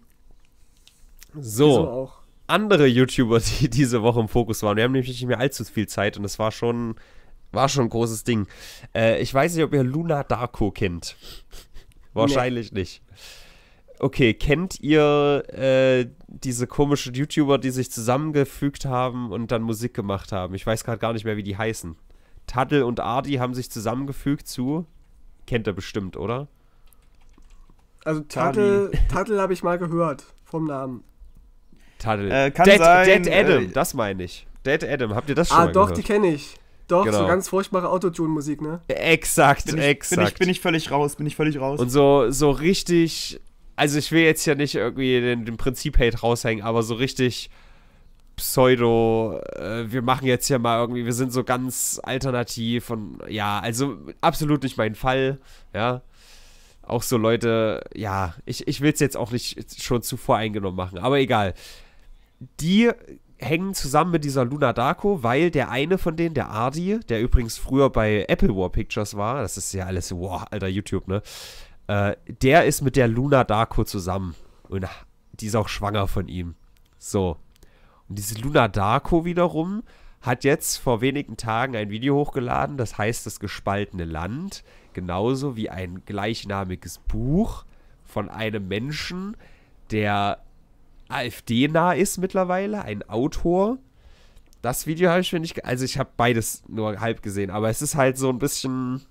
So. so auch andere YouTuber, die diese Woche im Fokus waren. Wir haben nämlich nicht mehr allzu viel Zeit und das war schon, war schon ein großes Ding. Äh, ich weiß nicht, ob ihr Luna Darko kennt. Wahrscheinlich nee. nicht. Okay, kennt ihr äh, diese komischen YouTuber, die sich zusammengefügt haben und dann Musik gemacht haben? Ich weiß gerade gar nicht mehr, wie die heißen. Taddle und Adi haben sich zusammengefügt zu. Kennt ihr bestimmt, oder? Also Taddle, habe ich mal gehört vom Namen. Tunnel. Äh, kann Dead, sein, Dead äh, Adam, äh, das meine ich. Dead Adam, habt ihr das schon ah, mal doch, gehört? Ah, doch, die kenne ich. Doch, genau. so ganz furchtbare Autotune-Musik, ne? Exakt, bin ich, exakt. Bin ich, bin ich völlig raus, bin ich völlig raus. Und so, so richtig, also ich will jetzt ja nicht irgendwie den, den Prinzip-Hate raushängen, aber so richtig Pseudo, äh, wir machen jetzt hier mal irgendwie, wir sind so ganz alternativ und ja, also absolut nicht mein Fall, ja. Auch so Leute, ja, ich, ich will es jetzt auch nicht schon zu voreingenommen machen, aber egal die hängen zusammen mit dieser Luna Darko, weil der eine von denen, der Ardi, der übrigens früher bei Apple War Pictures war, das ist ja alles, wow, alter YouTube, ne? Äh, der ist mit der Luna Darko zusammen. Und die ist auch schwanger von ihm. So. Und diese Luna Darko wiederum hat jetzt vor wenigen Tagen ein Video hochgeladen, das heißt Das gespaltene Land, genauso wie ein gleichnamiges Buch von einem Menschen, der AfD-nah ist mittlerweile, ein Autor. Das Video habe ich mir nicht. Also, ich habe beides nur halb gesehen, aber es ist halt so ein bisschen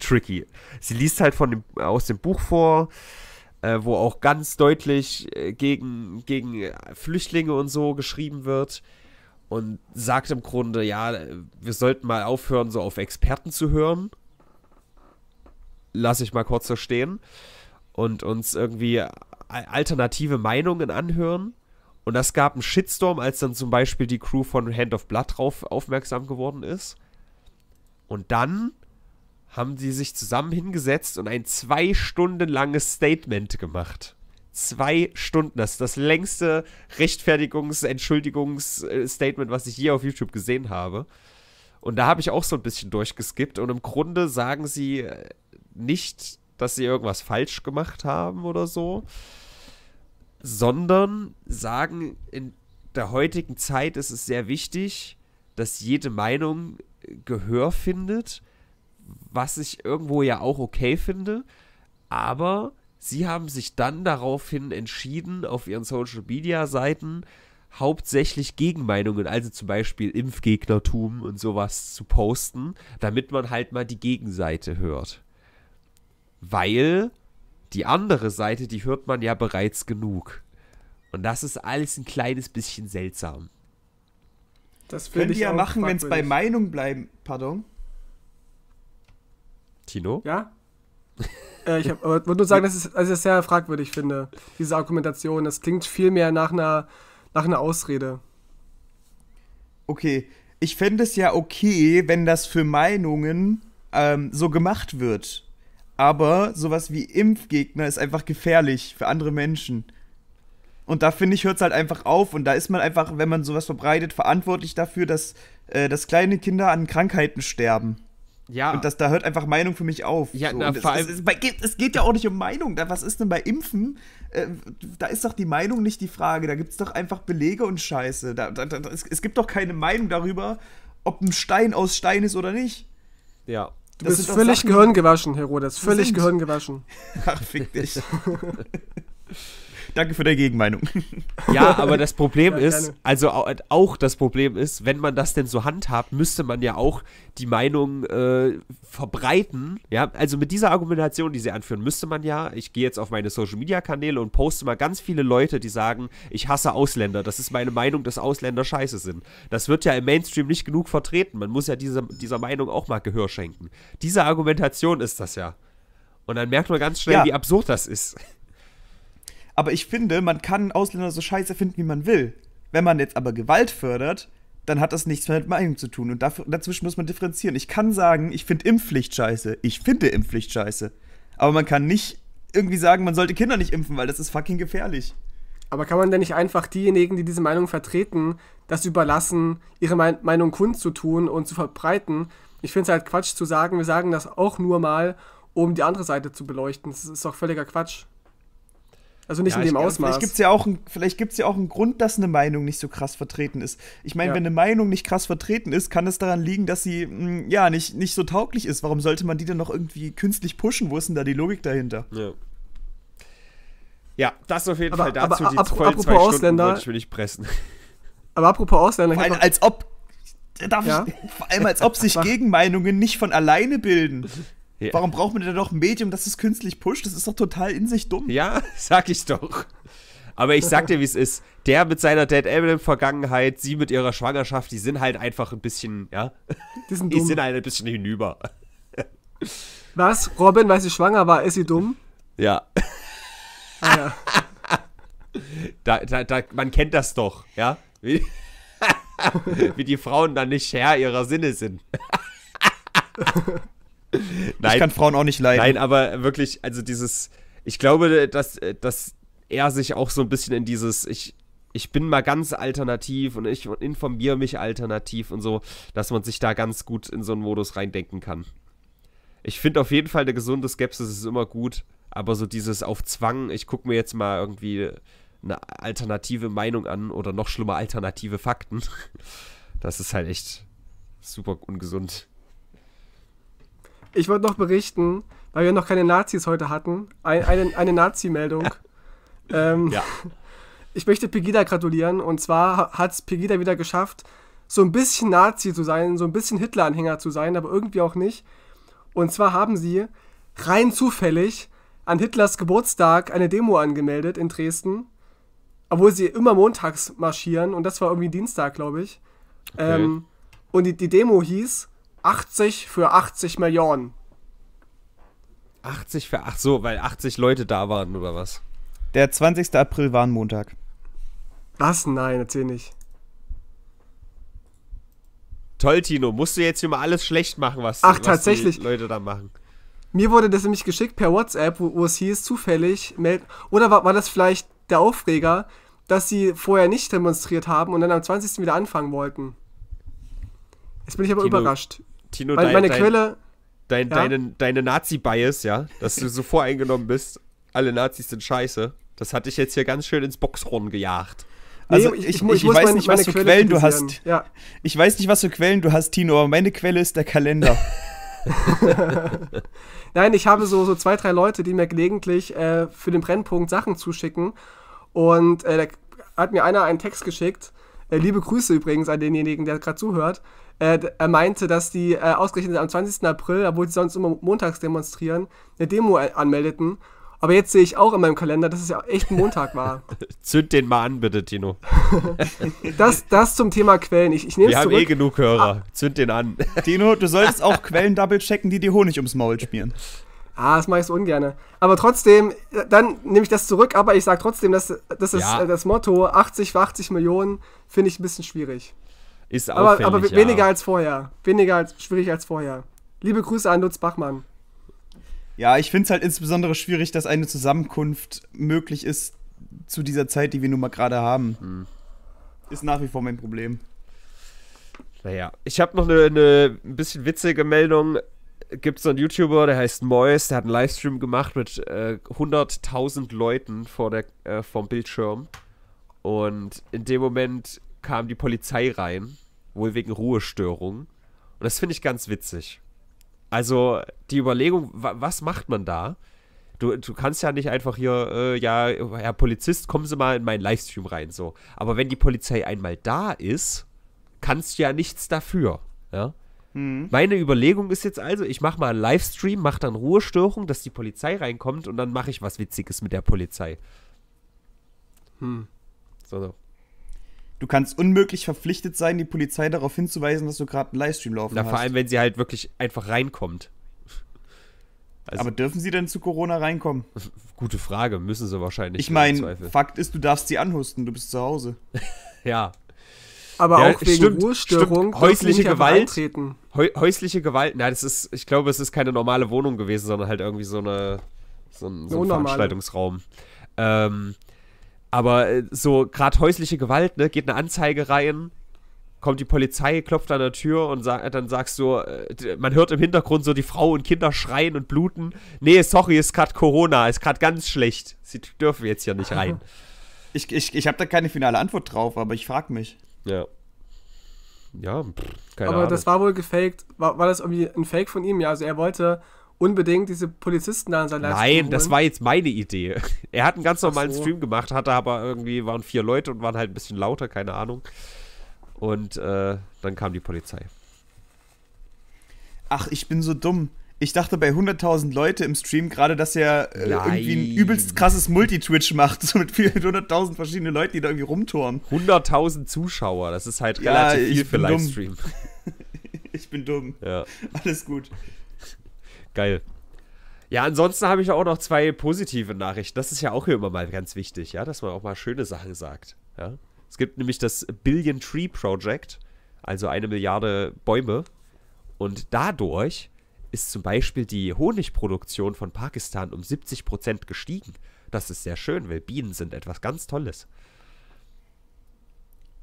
tricky. Sie liest halt von dem, aus dem Buch vor, äh, wo auch ganz deutlich äh, gegen, gegen Flüchtlinge und so geschrieben wird und sagt im Grunde, ja, wir sollten mal aufhören, so auf Experten zu hören. Lass ich mal kurz so stehen. Und uns irgendwie alternative Meinungen anhören. Und das gab einen Shitstorm, als dann zum Beispiel die Crew von Hand of Blood drauf aufmerksam geworden ist. Und dann haben sie sich zusammen hingesetzt und ein zwei Stunden langes Statement gemacht. Zwei Stunden, das ist das längste Rechtfertigungs-, Entschuldigungs-Statement, was ich je auf YouTube gesehen habe. Und da habe ich auch so ein bisschen durchgeskippt. Und im Grunde sagen sie nicht, dass sie irgendwas falsch gemacht haben oder so, sondern sagen, in der heutigen Zeit ist es sehr wichtig, dass jede Meinung Gehör findet, was ich irgendwo ja auch okay finde, aber sie haben sich dann daraufhin entschieden, auf ihren Social-Media-Seiten hauptsächlich Gegenmeinungen, also zum Beispiel Impfgegnertum und sowas zu posten, damit man halt mal die Gegenseite hört weil die andere Seite, die hört man ja bereits genug. Und das ist alles ein kleines bisschen seltsam. Das können die ja machen, wenn es bei Meinung bleiben. Pardon? Tino? Ja? äh, ich würde nur sagen, dass ich also das sehr fragwürdig finde, diese Argumentation. Das klingt viel mehr nach einer, nach einer Ausrede. Okay, ich fände es ja okay, wenn das für Meinungen ähm, so gemacht wird aber sowas wie Impfgegner ist einfach gefährlich für andere Menschen. Und da finde ich, hört es halt einfach auf. Und da ist man einfach, wenn man sowas verbreitet, verantwortlich dafür, dass, äh, dass kleine Kinder an Krankheiten sterben. Ja. Und das, da hört einfach Meinung für mich auf. Ja, so. na, es, es, es, es, geht ja auch nicht um Meinung. Da, was ist denn bei Impfen? Äh, da ist doch die Meinung nicht die Frage. Da gibt es doch einfach Belege und Scheiße. Da, da, da, es, gibt doch keine Meinung darüber, ob ein Stein aus Stein ist oder nicht. Ja. Du das bist völlig Sachen, gewaschen, Herodes. Völlig Gehirn gewaschen. Ach, fick dich. Danke für deine Gegenmeinung. Ja, aber das Problem ja, ist, also auch das Problem ist, wenn man das denn so handhabt, müsste man ja auch die Meinung äh, verbreiten. Ja, also mit dieser Argumentation, die sie anführen, müsste man ja, ich gehe jetzt auf meine Social Media Kanäle und poste mal ganz viele Leute, die sagen, ich hasse Ausländer. Das ist meine Meinung, dass Ausländer scheiße sind. Das wird ja im Mainstream nicht genug vertreten. Man muss ja diese, dieser Meinung auch mal Gehör schenken. Diese Argumentation ist das ja. Und dann merkt man ganz schnell, ja. wie absurd das ist. Aber ich finde, man kann Ausländer so scheiße finden, wie man will. Wenn man jetzt aber Gewalt fördert, dann hat das nichts mehr mit Meinung zu tun. Und dafür, dazwischen muss man differenzieren. Ich kann sagen, ich finde Impfpflicht scheiße. Ich finde Impfpflicht scheiße. Aber man kann nicht irgendwie sagen, man sollte Kinder nicht impfen, weil das ist fucking gefährlich. Aber kann man denn nicht einfach diejenigen, die diese Meinung vertreten, das überlassen, ihre Me Meinung kundzutun und zu verbreiten? Ich finde es halt Quatsch zu sagen, wir sagen das auch nur mal, um die andere Seite zu beleuchten. Das ist doch völliger Quatsch. Also nicht ja, in dem ich, Ausmaß. Vielleicht gibt es ja, auch ein, vielleicht gibt's ja auch einen Grund, dass eine Meinung nicht so krass vertreten ist. Ich meine, ja. wenn eine Meinung nicht krass vertreten ist, kann es daran liegen, dass sie mh, hm, ja nicht, nicht so tauglich ist. Warum sollte man die denn noch irgendwie künstlich pushen? Wo ist denn da die Logik dahinter? Ja. Ja, das auf jeden aber, Fall dazu. Aber, die ab, voll apropos zwei Stunden Ausländer, wollte ich will nicht pressen. Aber apropos Ausländer. Vor als ob, darf ja? ich, vor allem als ob sich Gegenmeinungen nicht von alleine bilden. Ja. Warum braucht man denn doch ein Medium, das es künstlich pusht? Das ist doch total in sich dumm. Ja, sag ich doch. Aber ich sag dir, wie es ist. Der mit seiner Dead Eminem-Vergangenheit, sie mit ihrer Schwangerschaft, die sind halt einfach ein bisschen, ja. Die sind, dumm. Die sind halt ein bisschen hinüber. Was? Robin, weil sie schwanger war, ist sie dumm? Ja. Ah, ja. Da, da, da, man kennt das doch, ja? Wie, wie die Frauen dann nicht Herr ihrer Sinne sind. Nein. Ich kann Frauen auch nicht leiden. Nein, aber wirklich, also dieses, ich glaube, dass, dass er sich auch so ein bisschen in dieses, ich, ich bin mal ganz alternativ und ich informiere mich alternativ und so, dass man sich da ganz gut in so einen Modus reindenken kann. Ich finde auf jeden Fall eine gesunde Skepsis ist immer gut, aber so dieses auf Zwang, ich gucke mir jetzt mal irgendwie eine alternative Meinung an oder noch schlimmer alternative Fakten, das ist halt echt super ungesund ich wollte noch berichten, weil wir noch keine Nazis heute hatten, ein, eine, eine Nazi-Meldung. Ähm, ja. Ich möchte Pegida gratulieren und zwar hat es Pegida wieder geschafft, so ein bisschen Nazi zu sein, so ein bisschen Hitler-Anhänger zu sein, aber irgendwie auch nicht. Und zwar haben sie rein zufällig an Hitlers Geburtstag eine Demo angemeldet in Dresden, obwohl sie immer montags marschieren und das war irgendwie Dienstag, glaube ich. Okay. Ähm, und die, die Demo hieß 80 für 80 Millionen. 80 für 8, so, weil 80 Leute da waren oder was? Der 20. April war ein Montag. Was? nein, erzähl nicht. Toll, Tino, musst du jetzt hier mal alles schlecht machen, was, Ach, was tatsächlich. die Leute da machen. Mir wurde das nämlich geschickt per WhatsApp, wo, wo es hieß, zufällig, meld oder war, war das vielleicht der Aufreger, dass sie vorher nicht demonstriert haben und dann am 20. wieder anfangen wollten. Jetzt bin ich aber Tino, überrascht. Tino, meine, meine dein, Quelle. Dein, ja? Deine, deine Nazi-Bias, ja, dass du so voreingenommen bist, alle Nazis sind scheiße. Das hatte ich jetzt hier ganz schön ins Boxhorn gejagt. Also nee, ich, ich, ich, ich weiß meine, nicht, was für Quelle Quellen du hast. Ja. Ich weiß nicht, was für Quellen du hast, Tino, aber meine Quelle ist der Kalender. Nein, ich habe so, so zwei, drei Leute, die mir gelegentlich äh, für den Brennpunkt Sachen zuschicken. Und äh, da hat mir einer einen Text geschickt. Äh, liebe Grüße übrigens an denjenigen, der gerade zuhört. Äh, er meinte, dass die äh, ausgerechnet am 20. April, obwohl sie sonst immer montags demonstrieren, eine Demo anmeldeten. Aber jetzt sehe ich auch in meinem Kalender, dass es ja echt ein Montag war. Zünd den mal an, bitte, Tino. das, das zum Thema Quellen. Ich, ich nehme Wir haben zurück. eh genug Hörer. Ah. Zünd den an. Tino, du solltest auch Quellen double checken, die dir Honig ums Maul spielen. Ah, das mache ich so ungern. Aber trotzdem, dann nehme ich das zurück, aber ich sage trotzdem, dass, dass ja. das, äh, das Motto 80 für 80 Millionen finde ich ein bisschen schwierig. Ist aber, aber weniger als vorher. Weniger als schwierig als vorher. Liebe Grüße an Lutz Bachmann. Ja, ich finde es halt insbesondere schwierig, dass eine Zusammenkunft möglich ist zu dieser Zeit, die wir nun mal gerade haben. Hm. Ist nach wie vor mein Problem. Naja, ich habe noch eine ne, ne bisschen witzige Meldung. Gibt es einen YouTuber, der heißt Mois, der hat einen Livestream gemacht mit äh, 100.000 Leuten vor der, äh, vom Bildschirm. Und in dem Moment kam die Polizei rein, wohl wegen Ruhestörung. Und das finde ich ganz witzig. Also die Überlegung, was macht man da? Du, du kannst ja nicht einfach hier, äh, ja, Herr Polizist, kommen Sie mal in meinen Livestream rein, so. Aber wenn die Polizei einmal da ist, kannst du ja nichts dafür, ja? Hm. Meine Überlegung ist jetzt also, ich mache mal einen Livestream, mache dann Ruhestörung, dass die Polizei reinkommt und dann mache ich was Witziges mit der Polizei. Hm. So, so. Du kannst unmöglich verpflichtet sein, die Polizei darauf hinzuweisen, dass du gerade einen Livestream laufen Na, hast. Vor allem, wenn sie halt wirklich einfach reinkommt. Also, Aber dürfen sie denn zu Corona reinkommen? Gute Frage, müssen sie wahrscheinlich. Ich meine, Fakt ist, du darfst sie anhusten, du bist zu Hause. ja. Aber ja, auch wegen stimmt, Ruhestörung. Stimmt. Häusliche Gewalt. Heu, häusliche Gewalt. Na, das ist, ich glaube, es ist keine normale Wohnung gewesen, sondern halt irgendwie so eine so ein, so ein Veranstaltungsraum. Ähm, aber äh, so gerade häusliche Gewalt, ne, geht eine Anzeige rein, kommt die Polizei, klopft an der Tür und sag, dann sagst du, äh, man hört im Hintergrund so die Frau und Kinder schreien und bluten. Nee, sorry, ist gerade Corona, ist gerade ganz schlecht. Sie dürfen jetzt hier nicht rein. Ich, ich, ich habe da keine finale Antwort drauf, aber ich frage mich. Ja. Ja, pff, keine Aber Ahnung. das war wohl gefaked. War, war das irgendwie ein Fake von ihm? Ja, also er wollte unbedingt diese Polizisten da in seinem Livestream Nein, holen. das war jetzt meine Idee. Er hat einen ganz normalen so. Stream gemacht, hatte aber irgendwie, waren vier Leute und waren halt ein bisschen lauter, keine Ahnung. Und äh, dann kam die Polizei. Ach, ich bin so dumm. Ich dachte bei 100.000 Leute im Stream gerade, dass er äh, irgendwie ein übelst krasses Multi-Twitch macht, so mit 400.000 verschiedenen Leuten, die da irgendwie rumturmen. 100.000 Zuschauer, das ist halt relativ ja, viel für Livestream. ich bin dumm. Ja. Alles gut geil. Ja, ansonsten habe ich auch noch zwei positive Nachrichten. Das ist ja auch hier immer mal ganz wichtig, ja, dass man auch mal schöne Sachen sagt. Ja? Es gibt nämlich das Billion Tree Project, also eine Milliarde Bäume. Und dadurch ist zum Beispiel die Honigproduktion von Pakistan um 70 gestiegen. Das ist sehr schön, weil Bienen sind etwas ganz Tolles.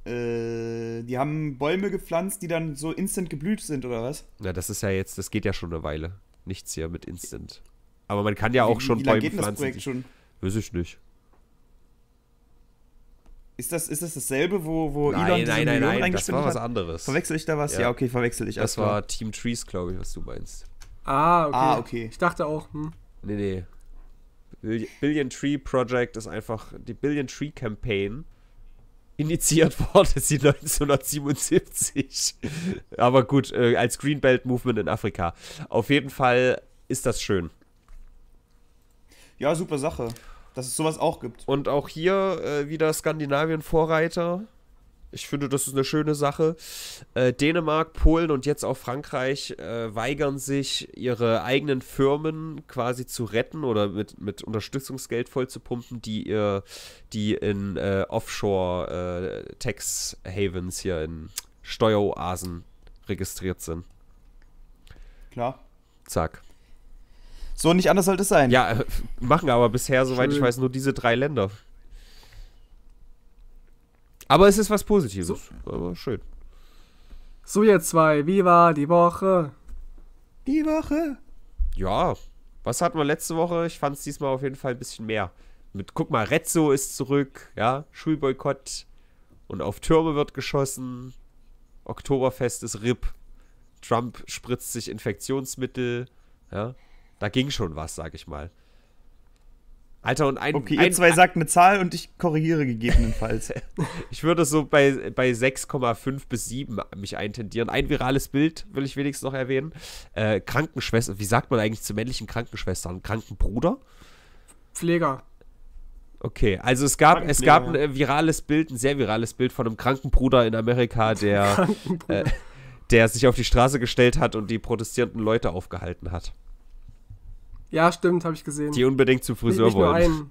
Äh, die haben Bäume gepflanzt, die dann so instant geblüht sind, oder was? Na, das ist ja jetzt, das geht ja schon eine Weile nichts hier mit Instant. Aber man kann ja auch wie, schon wie Bäume geht pflanzen. Das Projekt schon? Weiß ich nicht. Ist das, ist das dasselbe, wo, wo nein, Elon diese nein, nein, nein, das war was anderes. Hat? Verwechsel ich da was? Ja, ja okay, verwechsel ich. Das war Team Trees, glaube ich, was du meinst. Ah okay. ah, okay. Ich dachte auch, hm. Nee, nee. Billion Tree Project ist einfach die Billion Tree Campaign initiiert worden ist sie 1977. Aber gut, äh, als Greenbelt Movement in Afrika. Auf jeden Fall ist das schön. Ja, super Sache, dass es sowas auch gibt. Und auch hier äh, wieder Skandinavien Vorreiter. Ich finde, das ist eine schöne Sache. Äh, Dänemark, Polen und jetzt auch Frankreich äh, weigern sich, ihre eigenen Firmen quasi zu retten oder mit, mit Unterstützungsgeld vollzupumpen, die, ihr, die in äh, Offshore-Tax-Havens äh, hier in Steueroasen registriert sind. Klar. Zack. So, nicht anders sollte es sein. Ja, äh, machen aber bisher, soweit Schön. ich weiß, nur diese drei Länder. Aber es ist was Positives. So. Aber schön. So, ihr zwei, wie war die Woche? Die Woche? Ja. Was hatten wir letzte Woche? Ich fand es diesmal auf jeden Fall ein bisschen mehr. Mit, guck mal, Rezzo ist zurück, ja, Schulboykott und auf Türme wird geschossen. Oktoberfest ist RIP. Trump spritzt sich Infektionsmittel, ja. Da ging schon was, sag ich mal. Alter, und ein. Okay, ein, ihr zwei sagt eine Zahl und ich korrigiere gegebenenfalls. ich würde so bei, bei 6,5 bis 7 mich eintendieren. Ein virales Bild will ich wenigstens noch erwähnen. Äh, Krankenschwester, wie sagt man eigentlich zu männlichen Krankenschwestern? Krankenbruder? Pfleger. Okay, also es gab, es gab ein äh, virales Bild, ein sehr virales Bild von einem Krankenbruder in Amerika, der, äh, der sich auf die Straße gestellt hat und die protestierenden Leute aufgehalten hat. Ja, stimmt, habe ich gesehen. Die unbedingt zu Friseur nicht, nicht wollen.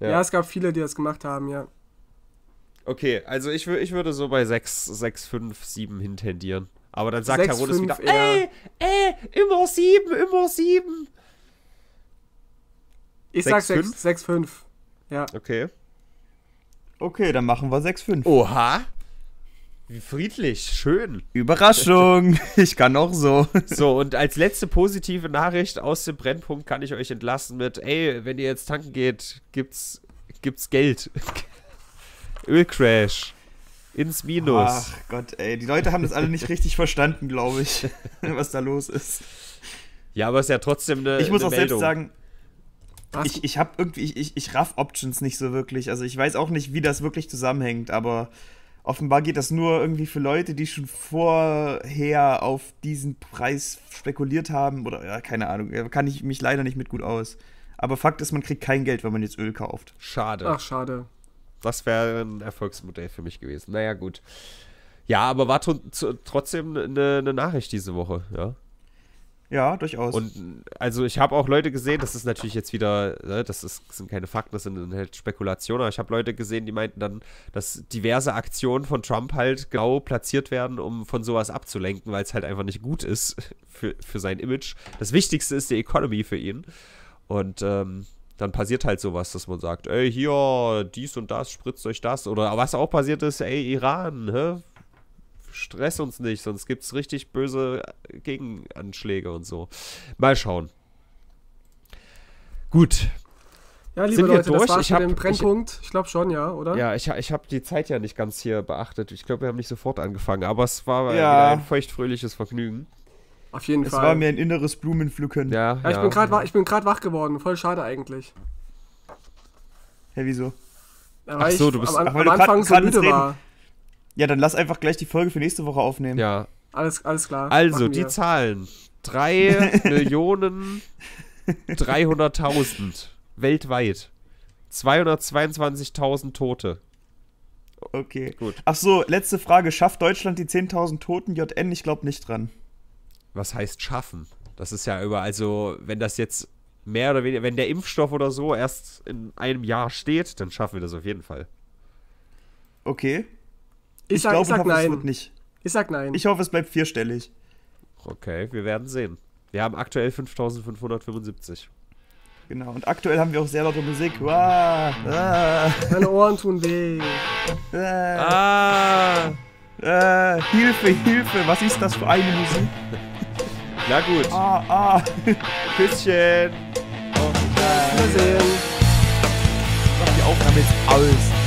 Ja. ja. es gab viele, die das gemacht haben, ja. Okay, also ich, ich würde so bei 6, 6, 5, 7 hintendieren. Aber dann sagt 6, Herodes 5, wieder, eher. ey, ey, immer 7, immer 7. Ich 6, sag 6, 6, 5. Ja. Okay. Okay, dann machen wir 6, 5. Oha. Wie friedlich, schön. Überraschung, ich kann auch so. So, und als letzte positive Nachricht aus dem Brennpunkt kann ich euch entlassen mit, ey, wenn ihr jetzt tanken geht, gibt's, gibt's Geld. Ölcrash. Ins Minus. Ach Gott, ey, die Leute haben das alle nicht richtig verstanden, glaube ich, was da los ist. Ja, aber es ist ja trotzdem eine. Ich muss eine auch Meldung. selbst sagen, Ach. ich, ich habe irgendwie, ich, ich raff Options nicht so wirklich. Also ich weiß auch nicht, wie das wirklich zusammenhängt, aber offenbar geht das nur irgendwie für Leute, die schon vorher auf diesen Preis spekuliert haben oder ja, keine Ahnung, Da kann ich mich leider nicht mit gut aus. Aber Fakt ist, man kriegt kein Geld, wenn man jetzt Öl kauft. Schade. Ach, schade. Das wäre ein Erfolgsmodell für mich gewesen. Naja, gut. Ja, aber war trotzdem eine, eine ne Nachricht diese Woche, ja. Ja, durchaus. Und also ich habe auch Leute gesehen, das ist natürlich jetzt wieder, ne, das, ist, das sind keine Fakten, das sind halt Spekulationen, aber ich habe Leute gesehen, die meinten dann, dass diverse Aktionen von Trump halt genau platziert werden, um von sowas abzulenken, weil es halt einfach nicht gut ist für, für sein Image. Das Wichtigste ist die Economy für ihn. Und ähm, dann passiert halt sowas, dass man sagt, ey, hier, dies und das, spritzt euch das. Oder was auch passiert ist, ey, Iran, hä? stress uns nicht, sonst gibt es richtig böse Gegenanschläge und so. Mal schauen. Gut. Ja, liebe Sind Leute, durch? das war's ich hab, Brennpunkt. Ich, ich glaube schon, ja, oder? Ja, ich, ich habe die Zeit ja nicht ganz hier beachtet. Ich glaube, wir haben nicht sofort angefangen, aber es war ja. ein feuchtfröhliches Vergnügen. Auf jeden es Fall. Es war mir ein inneres Blumenpflücken. Ja, ja, ja, ich bin gerade wach, geworden. Voll schade eigentlich. Hä, hey, wieso? Ja, weil Ach so, du bist am, ach, weil am Anfang grad, so müde war. Reden. Ja, dann lass einfach gleich die Folge für nächste Woche aufnehmen. Ja. Alles, alles klar. Also, die Zahlen. 3 Millionen 300.000 weltweit. 222.000 Tote. Okay. Gut. Ach so, letzte Frage. Schafft Deutschland die 10.000 Toten? JN, ich glaube nicht dran. Was heißt schaffen? Das ist ja über, also wenn das jetzt mehr oder weniger, wenn der Impfstoff oder so erst in einem Jahr steht, dann schaffen wir das auf jeden Fall. Okay. Ich, ich glaube und hoffe, nein. es wird nicht. Ich sag nein. Ich hoffe, es bleibt vierstellig. Okay, wir werden sehen. Wir haben aktuell 5575. Genau, und aktuell haben wir auch sehr laute Musik. Wow. Ah. Meine Ohren tun weh. Ah. Ah. ah. Hilfe, Hilfe, was ist das für eine Musik? Na gut. Ah, ah. Küsschen. Auf Wiedersehen. Mach die Aufnahme jetzt aus.